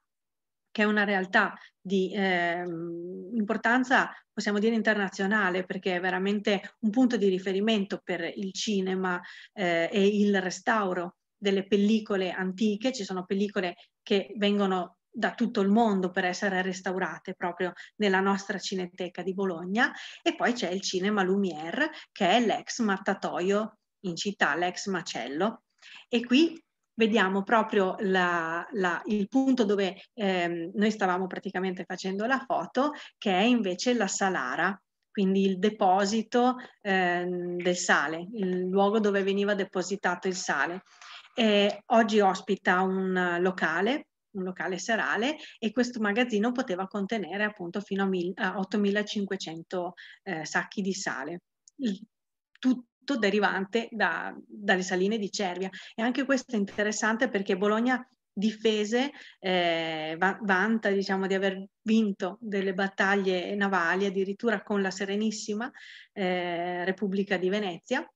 che è una realtà di eh, importanza, possiamo dire, internazionale, perché è veramente un punto di riferimento per il cinema eh, e il restauro delle pellicole antiche. Ci sono pellicole che vengono da tutto il mondo per essere restaurate proprio nella nostra Cineteca di Bologna e poi c'è il Cinema Lumière che è l'ex mattatoio in città, l'ex macello e qui vediamo proprio la, la, il punto dove ehm, noi stavamo praticamente facendo la foto, che è invece la salara, quindi il deposito ehm, del sale, il luogo dove veniva depositato il sale. E oggi ospita un locale un locale serale e questo magazzino poteva contenere appunto fino a, 8500 eh, sacchi di sale. Il, tu, tutto derivante da, dalle saline di Cervia. E anche questo è interessante perché Bologna difese, eh, vanta diciamo, di aver vinto delle battaglie navali, addirittura con la Serenissima eh, Repubblica di Venezia,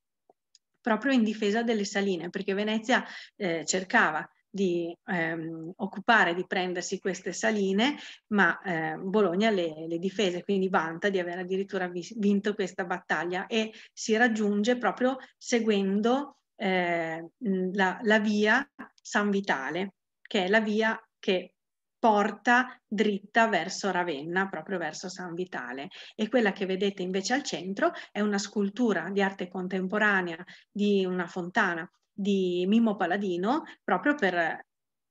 proprio in difesa delle saline, perché Venezia eh, cercava di ehm, occupare, di prendersi queste saline, ma eh, Bologna le, le, difese, quindi vanta di aver addirittura vinto questa battaglia e si raggiunge proprio seguendo eh, la, la via San Vitale, che è la via che porta dritta verso Ravenna, proprio verso San Vitale. E quella che vedete invece al centro è una scultura di arte contemporanea di una fontana di Mimmo Paladino proprio per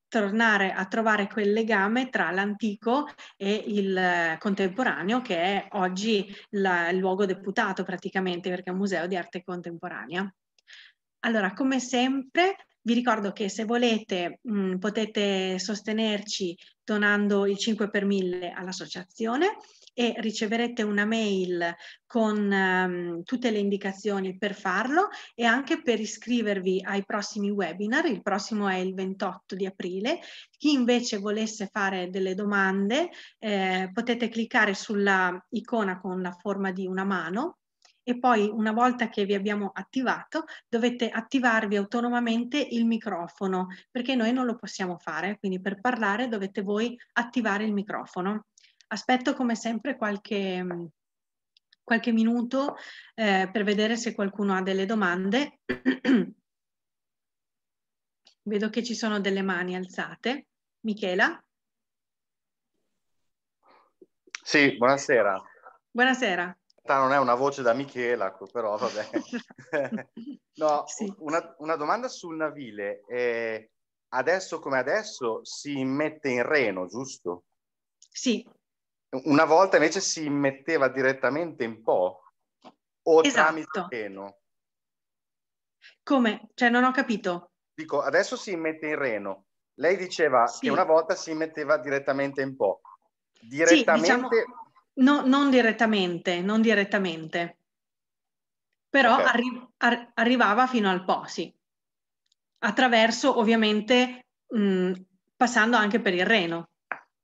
tornare a trovare quel legame tra l'antico e il contemporaneo che è oggi la, il luogo deputato praticamente perché è un museo di arte contemporanea. Allora, come sempre, vi ricordo che se volete mh, potete sostenerci donando il 5 per 1000 all'associazione e riceverete una mail con um, tutte le indicazioni per farlo e anche per iscrivervi ai prossimi webinar. Il prossimo è il 28 di aprile. Chi invece volesse fare delle domande eh, potete cliccare sulla icona con la forma di una mano e poi una volta che vi abbiamo attivato dovete attivarvi autonomamente il microfono perché noi non lo possiamo fare, quindi per parlare dovete voi attivare il microfono. Aspetto come sempre qualche, mm, qualche minuto eh, per vedere se qualcuno ha delle domande. *clears throat* Vedo che ci sono delle mani alzate. Michela? Sì, buonasera. Buonasera. Non è una voce da Michela, però vabbè. *laughs* no, sì. una, una, domanda sul navile. Eh, adesso come adesso si mette in reno, giusto? Sì, una volta invece si immetteva direttamente in Po o esatto. tramite Reno. Come? Cioè non ho capito. Dico, adesso si immette in Reno. Lei diceva sì. che una volta si immetteva direttamente in Po. Direttamente... Sì, diciamo, no, non direttamente, non direttamente. Però okay. arri- ar- arrivava fino al Po, sì. Attraverso, ovviamente, mh, passando anche per il Reno.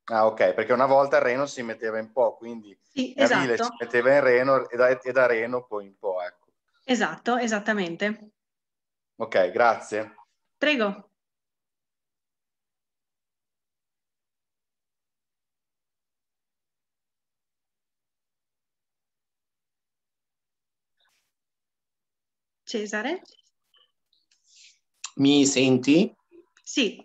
Ah, ok, perché una volta Reno si metteva in Po, quindi sì, Navile esatto. si metteva in Reno e da, e da, Reno poi in Po, ecco. Esatto, esattamente. Ok, grazie. Prego. Cesare? Mi senti? Sì.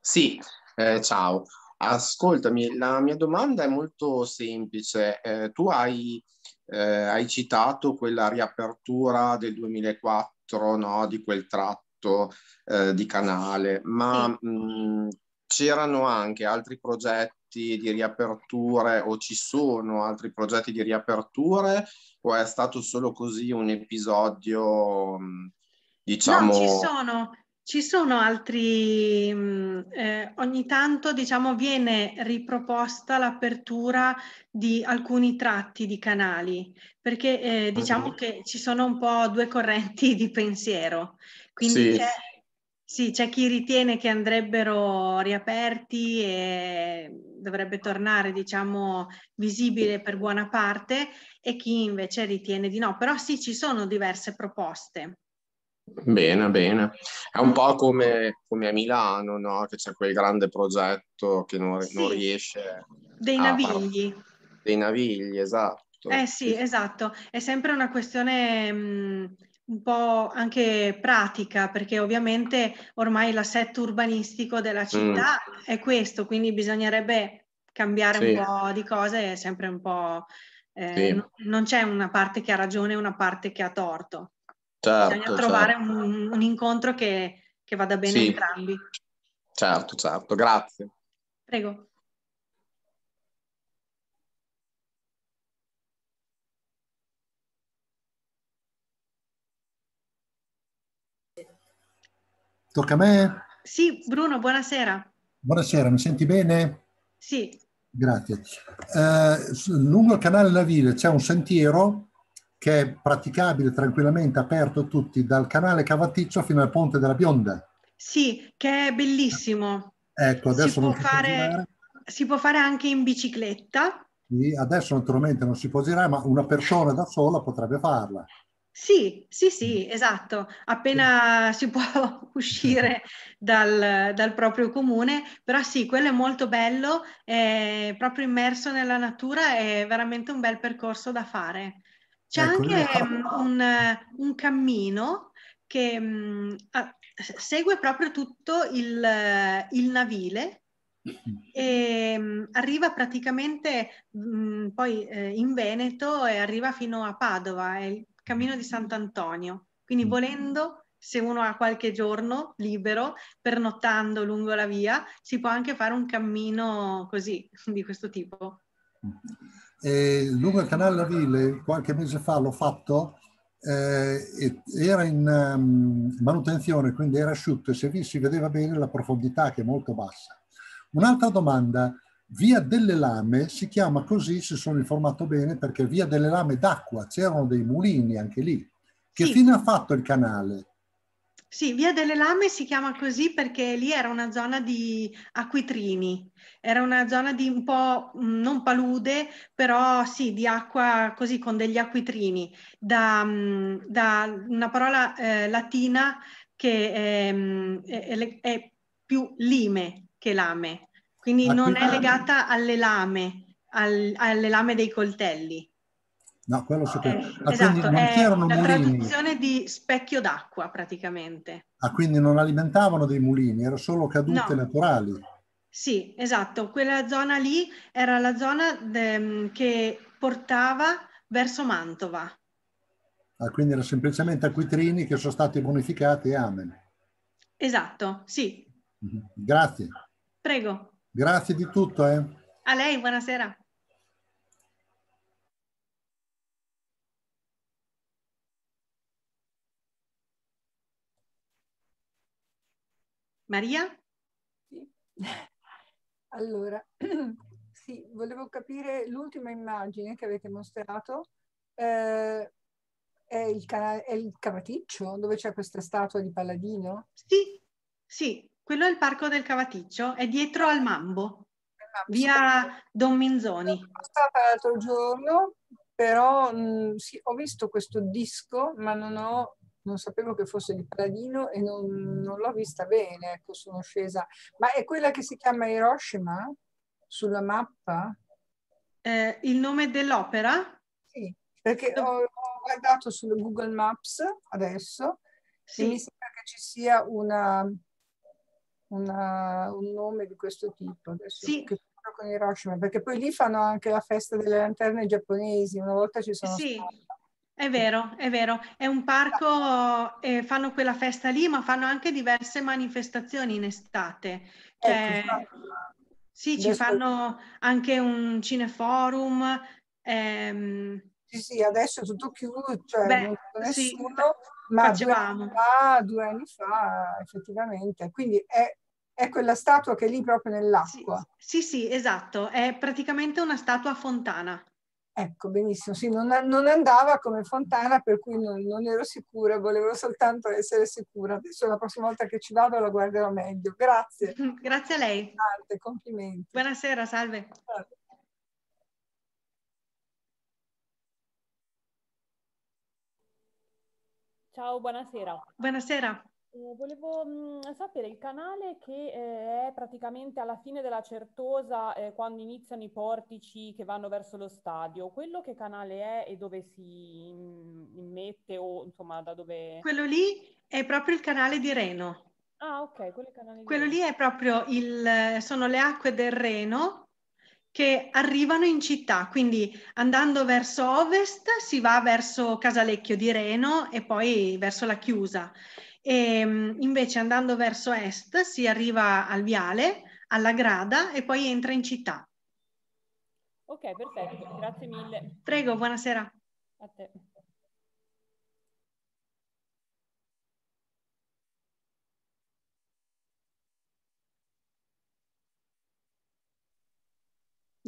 Sì, eh, ciao. Ascoltami, la mia domanda è molto semplice. Eh, tu hai, eh, hai, citato quella riapertura del 2004 no, di quel tratto eh, di canale, ma mm, c'erano anche altri progetti di riaperture o ci sono altri progetti di riaperture o è stato solo così un episodio? Mh, mm, diciamo... No, ci diciamo sono, ci sono altri, eh, ogni tanto diciamo viene riproposta l'apertura di alcuni tratti di canali, perché eh, diciamo uh-huh. che ci sono un po' due correnti di pensiero, quindi sì. C'è, sì, c'è chi ritiene che andrebbero riaperti e dovrebbe tornare diciamo visibile per buona parte e chi invece ritiene di no, però sì ci sono diverse proposte. Bene, bene. È un po' come, come a Milano, no? Che c'è quel grande progetto che non, sì, non riesce dei navigli. Par- dei navigli, esatto. Eh sì, esatto. È sempre una questione mh, mm, un po' anche pratica, perché ovviamente ormai l'assetto urbanistico della mm. città mm. è questo, quindi bisognerebbe cambiare sì. un po' di cose, è sempre un po'... Eh, sì. non c'è una parte che ha ragione e una parte che ha torto. Certo, Bisogna trovare certo. un, un, incontro che, che, vada bene sì. entrambi. Certo, certo, grazie. Prego. Tocca a me? Sì, Bruno, buonasera. Buonasera, mi senti bene? Sì. Grazie. Eh, lungo il canale Navile c'è un sentiero che è praticabile tranquillamente, aperto a tutti, dal canale Cavaticcio fino al Ponte della Bionda. Sì, che è bellissimo. Ecco, adesso si non può, fare, si può fare anche in bicicletta. Sì, adesso naturalmente non si può girare, ma una persona da sola potrebbe farla. Sì, sì, sì, esatto. Appena si può *laughs* uscire dal, dal, proprio comune, però sì, quello è molto bello, è proprio immerso nella natura, è veramente un bel percorso da fare. C'è ecco, anche io... Mhmm, un, un, cammino che mh, mhmm, segue proprio tutto il, il navile *laughs* e mh, mhmm, arriva praticamente mh, poi eh, in Veneto e arriva fino a Padova, è il cammino di Sant'Antonio. Quindi mm. volendo, se uno ha qualche giorno libero, pernottando lungo la via, si può anche fare un cammino così, di questo tipo. Mm. E lungo il canale Avile qualche mese fa l'ho fatto, eh, era in um, manutenzione, quindi era asciutto e si vedeva bene la profondità che è molto bassa. Un'altra domanda, Via delle Lame si chiama così, se sono informato bene, perché Via delle Lame d'acqua, c'erano dei mulini anche lì. Che sì. fine ha fatto il canale? Sì, Via delle Lame si chiama così perché lì era una zona di acquitrini, era una zona di un po' mm, non palude, però sì, di acqua così con degli acquitrini, da, mm, da una parola eh, latina che è, mm, è, è, più lime che lame, quindi non è legata alle lame, al, alle lame dei coltelli. No, quello sicuro. Eh, ah, esatto, non c'erano mulini. traduzione di specchio d'acqua praticamente. Ah, quindi non alimentavano dei mulini, erano solo cadute no. naturali. Sì, esatto. Quella zona lì era la zona de, ehm, che portava verso Mantova. Ah, quindi era semplicemente acquitrini che sono stati bonificati amen. Esatto, sì. Mhm, grazie. Prego. Grazie di tutto. Eh. A lei, buonasera. Maria? Sì. *laughs* Allora, *clears throat* sì, volevo capire l'ultima immagine che avete mostrato. Eh, è, il è il cavaticcio dove c'è questa statua di Palladino? Sì, sì, quello è il parco del cavaticcio, è dietro al Mambo, via Don Minzoni. stata l'altro giorno, però mh, mm, sì, ho visto questo disco, ma non ho non sapevo che fosse di Paladino e non, non l'ho vista bene, ecco, sono scesa. Ma è quella che si chiama Hiroshima sulla mappa? Eh, il nome dell'opera? Sì, perché ho, ho guardato su Google Maps adesso sì. e mi sembra che ci sia una, una, un nome di questo tipo. Adesso sì. Che con Hiroshima, perché poi lì fanno anche la festa delle lanterne giapponesi, una volta ci sono sì. Stata. È vero, è vero, è un parco, eh, fanno quella festa lì, ma fanno anche diverse manifestazioni in estate. Ecco, cioè, ecco, sì, ci fanno anche un cineforum. Ehm... Sì, sì, adesso è tutto chiuso, cioè Beh, non c'è nessuno, sì, ma due anni, fa, due anni, fa, effettivamente. Quindi è, è, quella statua che è lì proprio nell'acqua. Sì, sì, sì, esatto, è praticamente una statua a fontana. Ecco, benissimo, sì, non, non, andava come fontana per cui non, non, ero sicura, volevo soltanto essere sicura. Adesso la prossima volta che ci vado la guarderò meglio. Grazie. *laughs* Grazie a lei. Tante, complimenti. Buonasera, salve. salve. Ciao, buonasera. Buonasera. Eh, volevo mh, mm, sapere il canale che eh, è praticamente alla fine della Certosa, eh, quando iniziano i portici che vanno verso lo stadio, quello che canale è e dove si mm, immette o insomma da dove... Quello lì è proprio il canale di Reno. Ah ok, quello, di quello lì è proprio il, sono le acque del Reno che arrivano in città, quindi andando verso ovest si va verso Casalecchio di Reno e poi verso la chiusa e, ehm, invece andando verso est si arriva al viale, alla grada e poi entra in città. Ok, perfetto, grazie mille. Prego, buonasera. A te.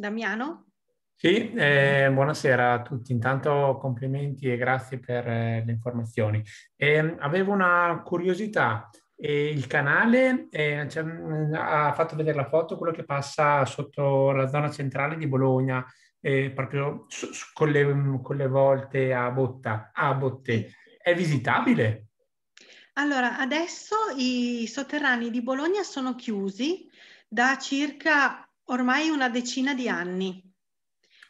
Damiano? Sì, eh, buonasera a tutti. Intanto complimenti e grazie per eh, le informazioni. Eh, avevo una curiosità. il canale cioè, ha fatto vedere la foto, quello che passa sotto la zona centrale di Bologna, eh, proprio su, su, con, le, mm, con, le, volte a, botta, a botte. È visitabile? Allora, adesso i sotterranei di Bologna sono chiusi da circa ormai una decina di anni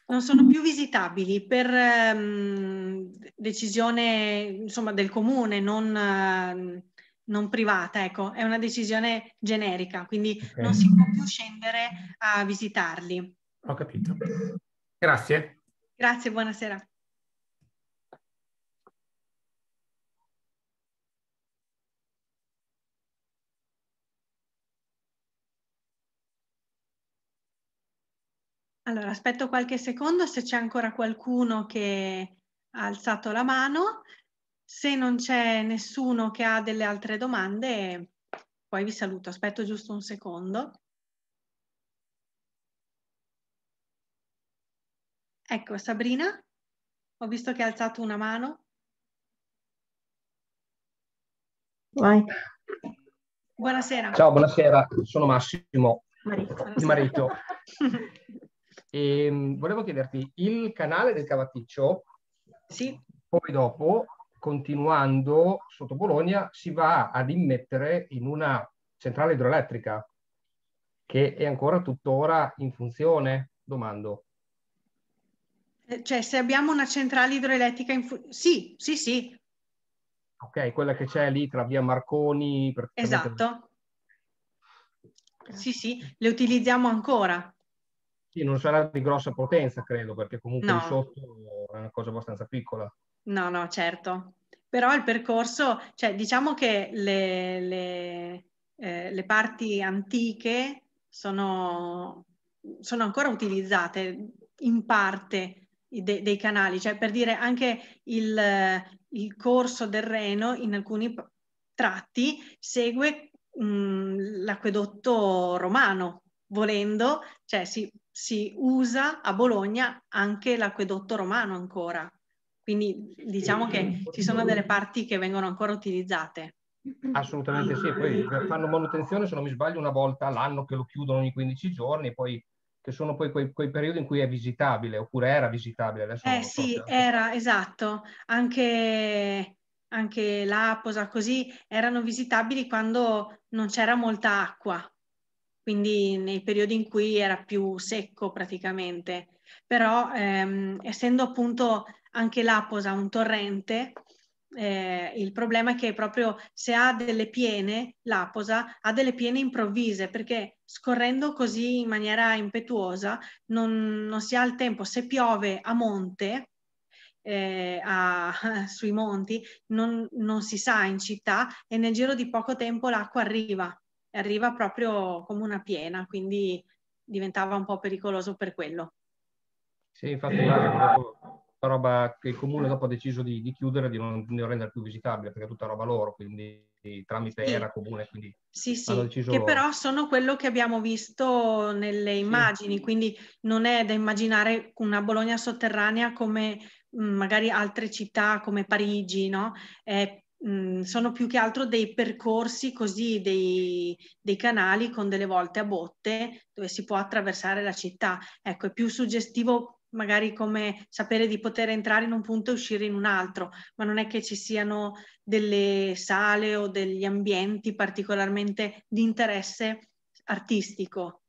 non sono più visitabili per um, decisione insomma, del comune, non, uh, non, privata, ecco, è una decisione generica, quindi okay. non si può più scendere a visitarli. Ho capito. Grazie. Grazie, buonasera. Allora, aspetto qualche secondo se c'è ancora qualcuno che ha alzato la mano. Se non c'è nessuno che ha delle altre domande, poi vi saluto. Aspetto giusto un secondo. Ecco, Sabrina, ho visto che ha alzato una mano. Vai. Buonasera. Ciao, buonasera, sono Massimo, Marito. il marito. *laughs* E ehm, volevo chiederti, il canale del Cavaticcio, sì. poi dopo, continuando sotto Bologna, si va ad immettere in una centrale idroelettrica che è ancora tuttora in funzione? Domando. Eh, cioè, se abbiamo una centrale idroelettrica in funzione... Sì, sì, sì. Ok, quella che c'è lì tra via Marconi... Praticamente... Esatto. Sì, sì, le utilizziamo ancora. Sì, non sarà di grossa potenza, credo, perché comunque no. sotto è una cosa abbastanza piccola. No, no, certo. Però il percorso, cioè diciamo che le, le, eh, le parti antiche sono, sono, ancora utilizzate in parte de, dei canali, cioè per dire anche il, il corso del Reno in alcuni tratti segue l'acquedotto romano, volendo, cioè si si usa a Bologna anche l'acquedotto romano ancora. Quindi diciamo che ci sono delle parti che vengono ancora utilizzate. Assolutamente sì, poi fanno manutenzione se non mi sbaglio una volta all'anno che lo chiudono ogni 15 giorni, poi, che sono poi quei, quei, periodi in cui è visitabile oppure era visitabile. Adesso eh sì, so. era esatto, anche, anche l'Aposa così erano visitabili quando non c'era molta acqua, quindi nei periodi in cui era più secco praticamente. Però ehm, essendo appunto anche l'Aposa un torrente, eh, il problema è che proprio se ha delle piene, l'Aposa ha delle piene improvvise perché scorrendo così in maniera impetuosa non, non si ha il tempo. Se piove a monte, eh, a, *laughs* sui monti, non, non si sa in città e nel giro di poco tempo l'acqua arriva arriva proprio come una piena, quindi diventava un po' pericoloso per quello. Sì, infatti dopo, tutta roba che il comune dopo ha deciso di, di chiudere, di non, di non rendere più visitabile, perché è tutta roba loro, quindi tramite sì. era comune. Quindi sì, sì, che però sono quello che abbiamo visto nelle immagini, sì. quindi non è da immaginare una Bologna sotterranea come mm, magari altre città come Parigi, no? È sono più che altro dei percorsi così, dei, dei, canali con delle volte a botte dove si può attraversare la città. Ecco, è più suggestivo magari come sapere di poter entrare in un punto e uscire in un altro, ma non è che ci siano delle sale o degli ambienti particolarmente di interesse artistico.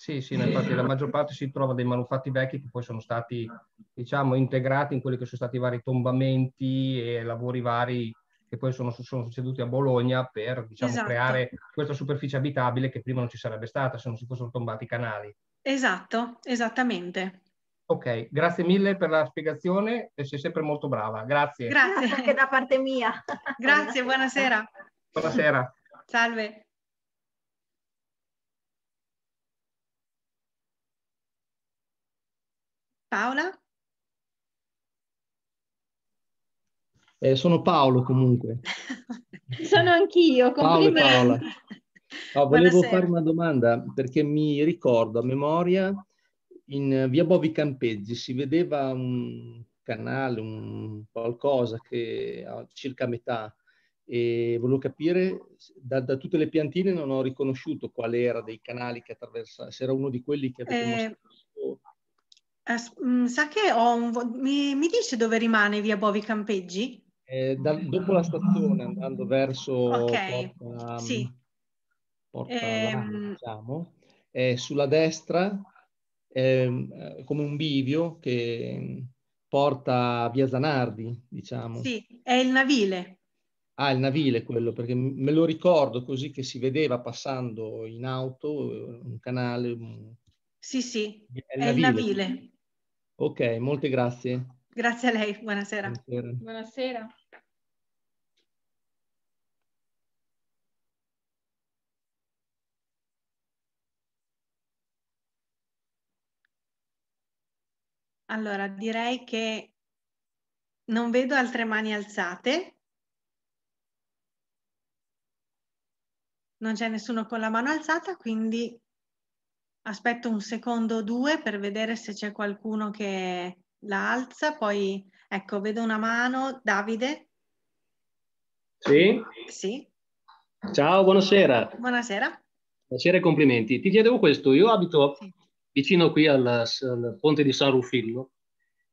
Sì, sì, infatti eh. la maggior parte si trova dei manufatti vecchi che poi sono stati, diciamo, integrati in quelli che sono stati i vari tombamenti e lavori vari che poi sono, sono succeduti a Bologna per diciamo, esatto. creare questa superficie abitabile che prima non ci sarebbe stata se non si fossero tombati i canali. Esatto, esattamente. Ok, grazie mille per la spiegazione e sei sempre molto brava. Grazie. Grazie, grazie anche da parte mia. *laughs* Grazie, buonasera. Buonasera. Salve. Paola? Eh, sono Paolo comunque. *laughs* sono anch'io, complimenti. Paolo Paola. No, volevo Buonasera. fare una domanda perché mi ricordo a memoria in via Bovi Campeggi si vedeva un canale, un qualcosa che ha circa metà e volevo capire, da, da, tutte le piantine non ho riconosciuto qual era dei canali che attraversava, se era uno di quelli che avete eh, mostrato. Mm, sa che ho un, mi, mi dice dove rimane via Bovi Campeggi? eh, da, dopo la stazione andando verso okay. Porta, sì. porta eh, Lana, diciamo, eh, sulla destra è ehm, eh, come un bivio che mm, porta via Zanardi, diciamo. Sì, è il navile. Ah, il navile quello, perché me lo ricordo così che si vedeva passando in auto eh, un canale. Sì, sì, è il, è navile. il navile. Ok, molte grazie. Grazie a lei, buonasera. Buonasera. buonasera. Allora, direi che non vedo altre mani alzate. Non c'è nessuno con la mano alzata, quindi aspetto un secondo o due per vedere se c'è qualcuno che la alza. Poi, ecco, vedo una mano. Davide? Sì? Sì. Ciao, buonasera. Buonasera. Buonasera e complimenti. Ti chiedevo questo, io abito... Sì vicino qui alla, al ponte di San Rufillo,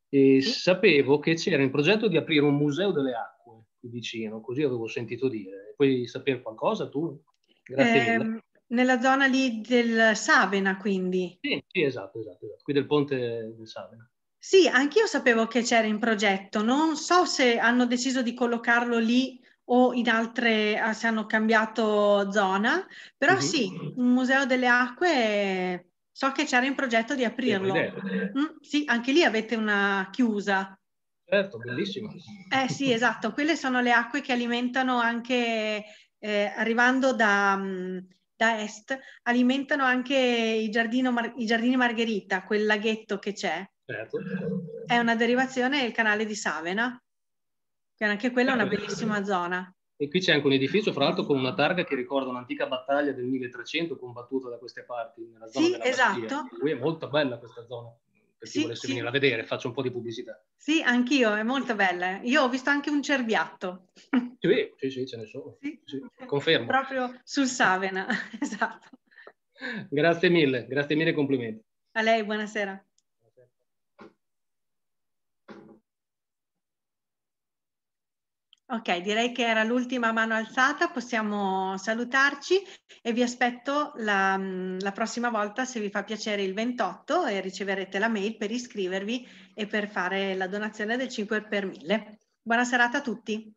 e sapevo che c'era in progetto di aprire un museo delle acque qui vicino, così avevo sentito dire. Puoi sapere qualcosa tu? Grazie eh, mille. Ehm, nella zona lì del Savena, quindi? Sì, sì esatto, esatto, esatto, qui del ponte del Savena. Sì, anch'io sapevo che c'era in progetto, non so se hanno deciso di collocarlo lì o in altre, se hanno cambiato zona, però mm-hmm. sì, un museo delle acque So che c'era in progetto di aprirlo. Mm, sì, anche lì avete una chiusa. Certo, bellissima. Eh sì, esatto. Quelle sono le acque che alimentano anche, eh, arrivando da, mm, da, est, alimentano anche i, Mar- i, giardini Margherita, quel laghetto che c'è. Certo. È una derivazione del canale di Savena, che anche quella è una certo. bellissima zona. E qui c'è anche un edificio, fra l'altro, con una targa che ricorda un'antica battaglia del 1300 combattuta da queste parti, nella zona sì, della esatto. Qui è molto bella questa zona, per chi sì, volesse sì. venire a vedere, faccio un po' di pubblicità. Sì, anch'io, è molto bella. Eh. Io ho visto anche un cerbiatto. Sì, sì, sì ce ne sono. Sì. Sì, confermo. Proprio sul Savena, *laughs* esatto. Grazie mille, grazie mille e complimenti. A lei, buonasera. Ok, direi che era l'ultima mano alzata, possiamo salutarci e vi aspetto la, mm, la, prossima volta se vi fa piacere il 28 e riceverete la mail per iscrivervi e per fare la donazione del 5 per 1000. Buona serata a tutti.